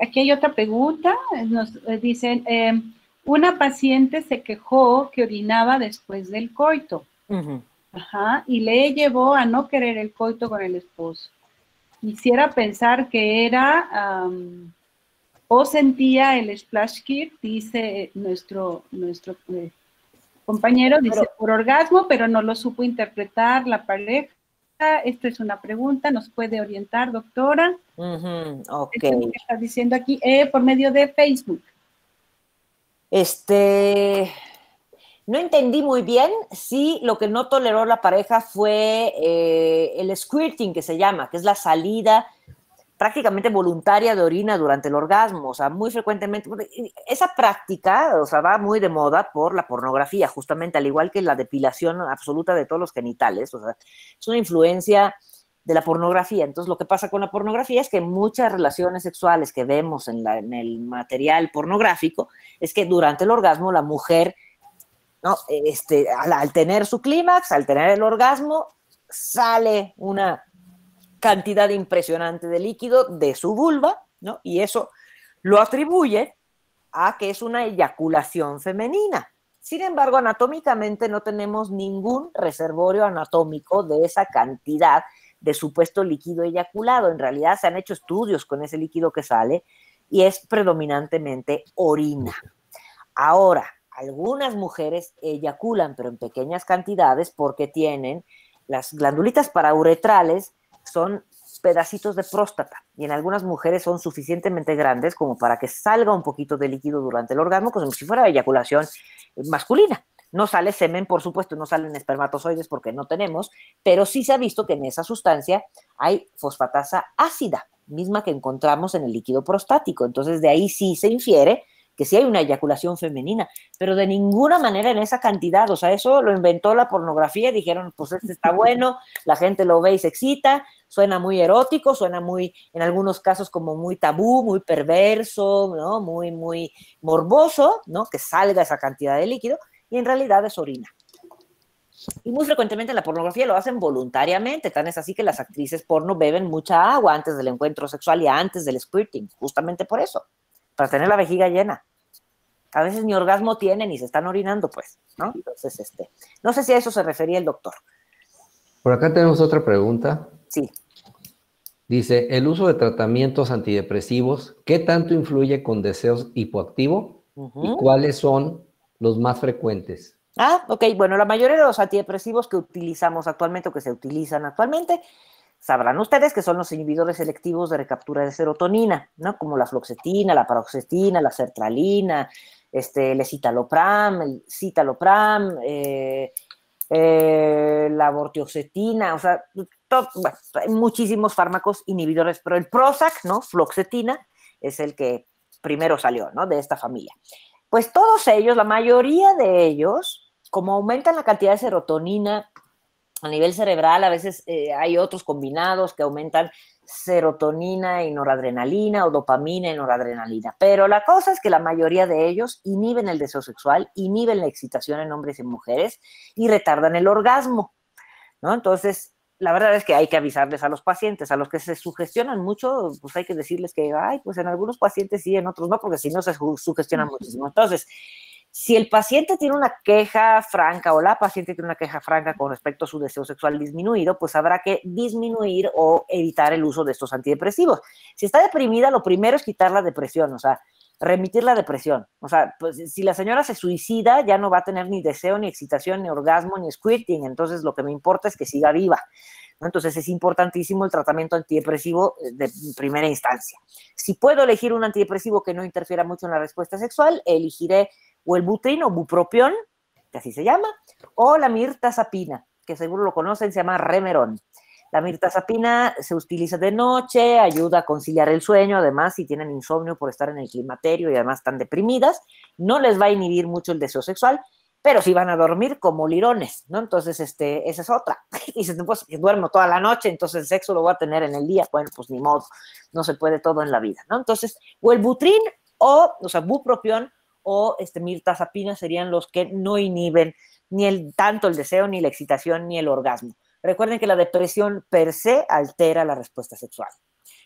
[SPEAKER 2] Aquí hay otra pregunta, nos eh, dicen, em, una paciente se quejó que orinaba después del coito. Ajá, y le llevó a no querer el coito con el esposo. Quisiera pensar que era o sentía el splash kit, dice nuestro, nuestro eh, compañero, dice por orgasmo, pero no lo supo interpretar la pareja. Esta es una pregunta, nos puede orientar, doctora.
[SPEAKER 3] Uh
[SPEAKER 2] está diciendo aquí eh, por medio de Facebook.
[SPEAKER 3] Este, no entendí muy bien si lo que no toleró la pareja fue eh, el squirting, que se llama, que es la salida prácticamente voluntaria de orina durante el orgasmo, o sea, muy frecuentemente. Esa práctica, o sea, va muy de moda por la pornografía, justamente, al igual que la depilación absoluta de todos los genitales, o sea, es una influencia de la pornografía. Entonces, lo que pasa con la pornografía es que muchas relaciones sexuales que vemos en, el material pornográfico es que durante el orgasmo la mujer, ¿no? Este, al tener su clímax, al tener el orgasmo, sale una cantidad impresionante de líquido de su vulva, ¿no? Y eso lo atribuye a que es una eyaculación femenina. Sin embargo, anatómicamente no tenemos ningún reservorio anatómico de esa cantidad de supuesto líquido eyaculado. En realidad se han hecho estudios con ese líquido que sale y es predominantemente orina. Ahora, algunas mujeres eyaculan, pero en pequeñas cantidades porque tienen las glandulitas parauretrales son pedacitos de próstata y en algunas mujeres son suficientemente grandes como para que salga un poquito de líquido durante el orgasmo, como si fuera eyaculación masculina. No sale semen, por supuesto, no salen espermatozoides porque no tenemos, pero sí se ha visto que en esa sustancia hay fosfatasa ácida, misma que encontramos en el líquido prostático. Entonces, de ahí sí se infiere si hay una eyaculación femenina, pero de ninguna manera en esa cantidad. O sea, eso lo inventó la pornografía, dijeron, pues este está bueno, la gente lo ve y se excita, suena muy erótico, suena muy, en algunos casos como muy tabú, muy perverso, ¿no? Muy, muy morboso, ¿no? Que salga esa cantidad de líquido y en realidad es orina. Y muy frecuentemente en la pornografía lo hacen voluntariamente, tan es así que las actrices porno beben mucha agua antes del encuentro sexual y antes del squirting, justamente por eso, para tener la vejiga llena a veces ni orgasmo tienen y se están orinando, pues, ¿no? Entonces, este, no sé si a eso se refería el doctor.
[SPEAKER 1] Por acá tenemos otra pregunta. Sí. Dice, ¿el uso de tratamientos antidepresivos, qué tanto influye con deseos hipoactivo y cuáles son los más frecuentes?
[SPEAKER 3] Ah, ok, bueno, la mayoría de los antidepresivos que utilizamos actualmente o que se utilizan actualmente, sabrán ustedes que son los inhibidores selectivos de recaptura de serotonina, ¿no? Como la floxetina, la paroxetina, la sertralina, este, el citalopram, el eh, citalopram, eh, la vortioxetina, o sea, hay muchísimos fármacos inhibidores, pero el Prozac, ¿no? Floxetina es el que primero salió, ¿no? De esta familia. Pues todos ellos, la mayoría de ellos, como aumentan la cantidad de serotonina a nivel cerebral, a veces eh, hay otros combinados que aumentan serotonina y noradrenalina o dopamina y noradrenalina. Pero la cosa es que la mayoría de ellos inhiben el deseo sexual, inhiben la excitación en hombres y mujeres y retardan el orgasmo. ¿no? Entonces, la verdad es que hay que avisarles a los pacientes, a los que se sugestionan mucho, pues hay que decirles que, ay, pues en algunos pacientes sí, en otros no, porque si no se sugestionan muchísimo. Entonces, si el paciente tiene una queja franca o la paciente tiene una queja franca con respecto a su deseo sexual disminuido, pues habrá que disminuir o evitar el uso de estos antidepresivos. Si está deprimida, lo primero es quitar la depresión, o sea, remitir la depresión. O sea, pues, si la señora se suicida, ya no va a tener ni deseo, ni excitación, ni orgasmo, ni squirting. Entonces, lo que me importa es que siga viva. Entonces es importantísimo el tratamiento antidepresivo eh, de primera instancia. Si puedo elegir un antidepresivo que no interfiera mucho en la respuesta sexual, elegiré o el o bupropión, que así se llama, o la mirtazapina, que seguro lo conocen, se llama remerón. La mirtazapina se utiliza de noche, ayuda a conciliar el sueño, además si tienen insomnio por estar en el climaterio y además están deprimidas, no les va a inhibir mucho el deseo sexual, pero si van a dormir como lirones, ¿no? Entonces, este, esa es otra. y *laughs* pues duermo toda la noche, entonces el sexo lo voy a tener en el día. Bueno, pues ni modo, no se puede todo en la vida, ¿no? Entonces, o el butrin o, o sea, bupropión o este, mirtazapina serían los que no inhiben ni el, tanto el deseo, ni la excitación, ni el orgasmo. Recuerden que la depresión per se altera la respuesta sexual.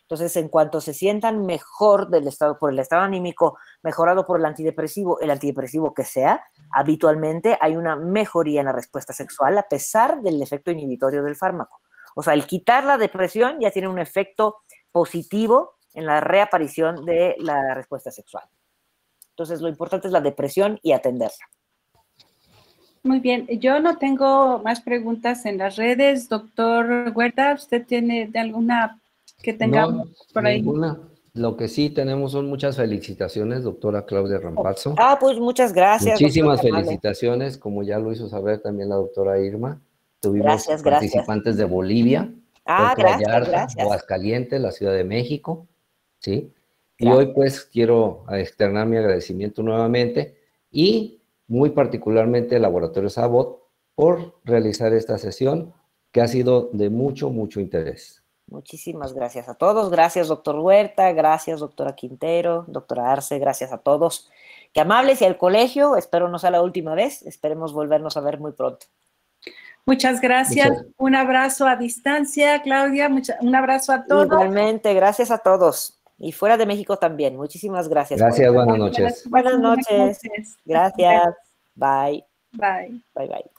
[SPEAKER 3] Entonces, en cuanto se sientan mejor del estado, por el estado anímico, mejorado por el antidepresivo, el antidepresivo que sea, habitualmente hay una mejoría en la respuesta sexual a pesar del efecto inhibitorio del fármaco. O sea, el quitar la depresión ya tiene un efecto positivo en la reaparición de la respuesta sexual. Entonces, lo importante es la depresión y atenderla.
[SPEAKER 2] Muy bien, yo no tengo más preguntas en las redes. Doctor Huerta, ¿usted tiene de alguna que tengamos por ahí? Ninguna.
[SPEAKER 1] Lo que sí tenemos son muchas felicitaciones, doctora Claudia Rampazzo.
[SPEAKER 3] Ah, pues muchas gracias. Muchísimas
[SPEAKER 1] felicitaciones, como ya lo hizo saber también la doctora Irma. Tuvimos gracias, participantes de Bolivia, ah, de la Ciudad de México, ¿sí? Y hoy pues quiero externar mi agradecimiento nuevamente y muy particularmente al Laboratorio Sabot por realizar esta sesión que ha sido de mucho, mucho interés.
[SPEAKER 3] Muchísimas gracias a todos. Gracias, doctor Huerta. Gracias, doctora Quintero, doctora Arce. Gracias a todos. Que amables y al colegio. Espero no sea la última vez. Esperemos volvernos a ver muy pronto.
[SPEAKER 2] Muchas gracias. Un abrazo a distancia, Claudia. un abrazo a todos. Igualmente, gracias a todos.
[SPEAKER 3] Y fuera de México también. Muchísimas gracias. Gracias, buenas noches. Buenas noches. Gracias. Bye. Bye. Bye, bye.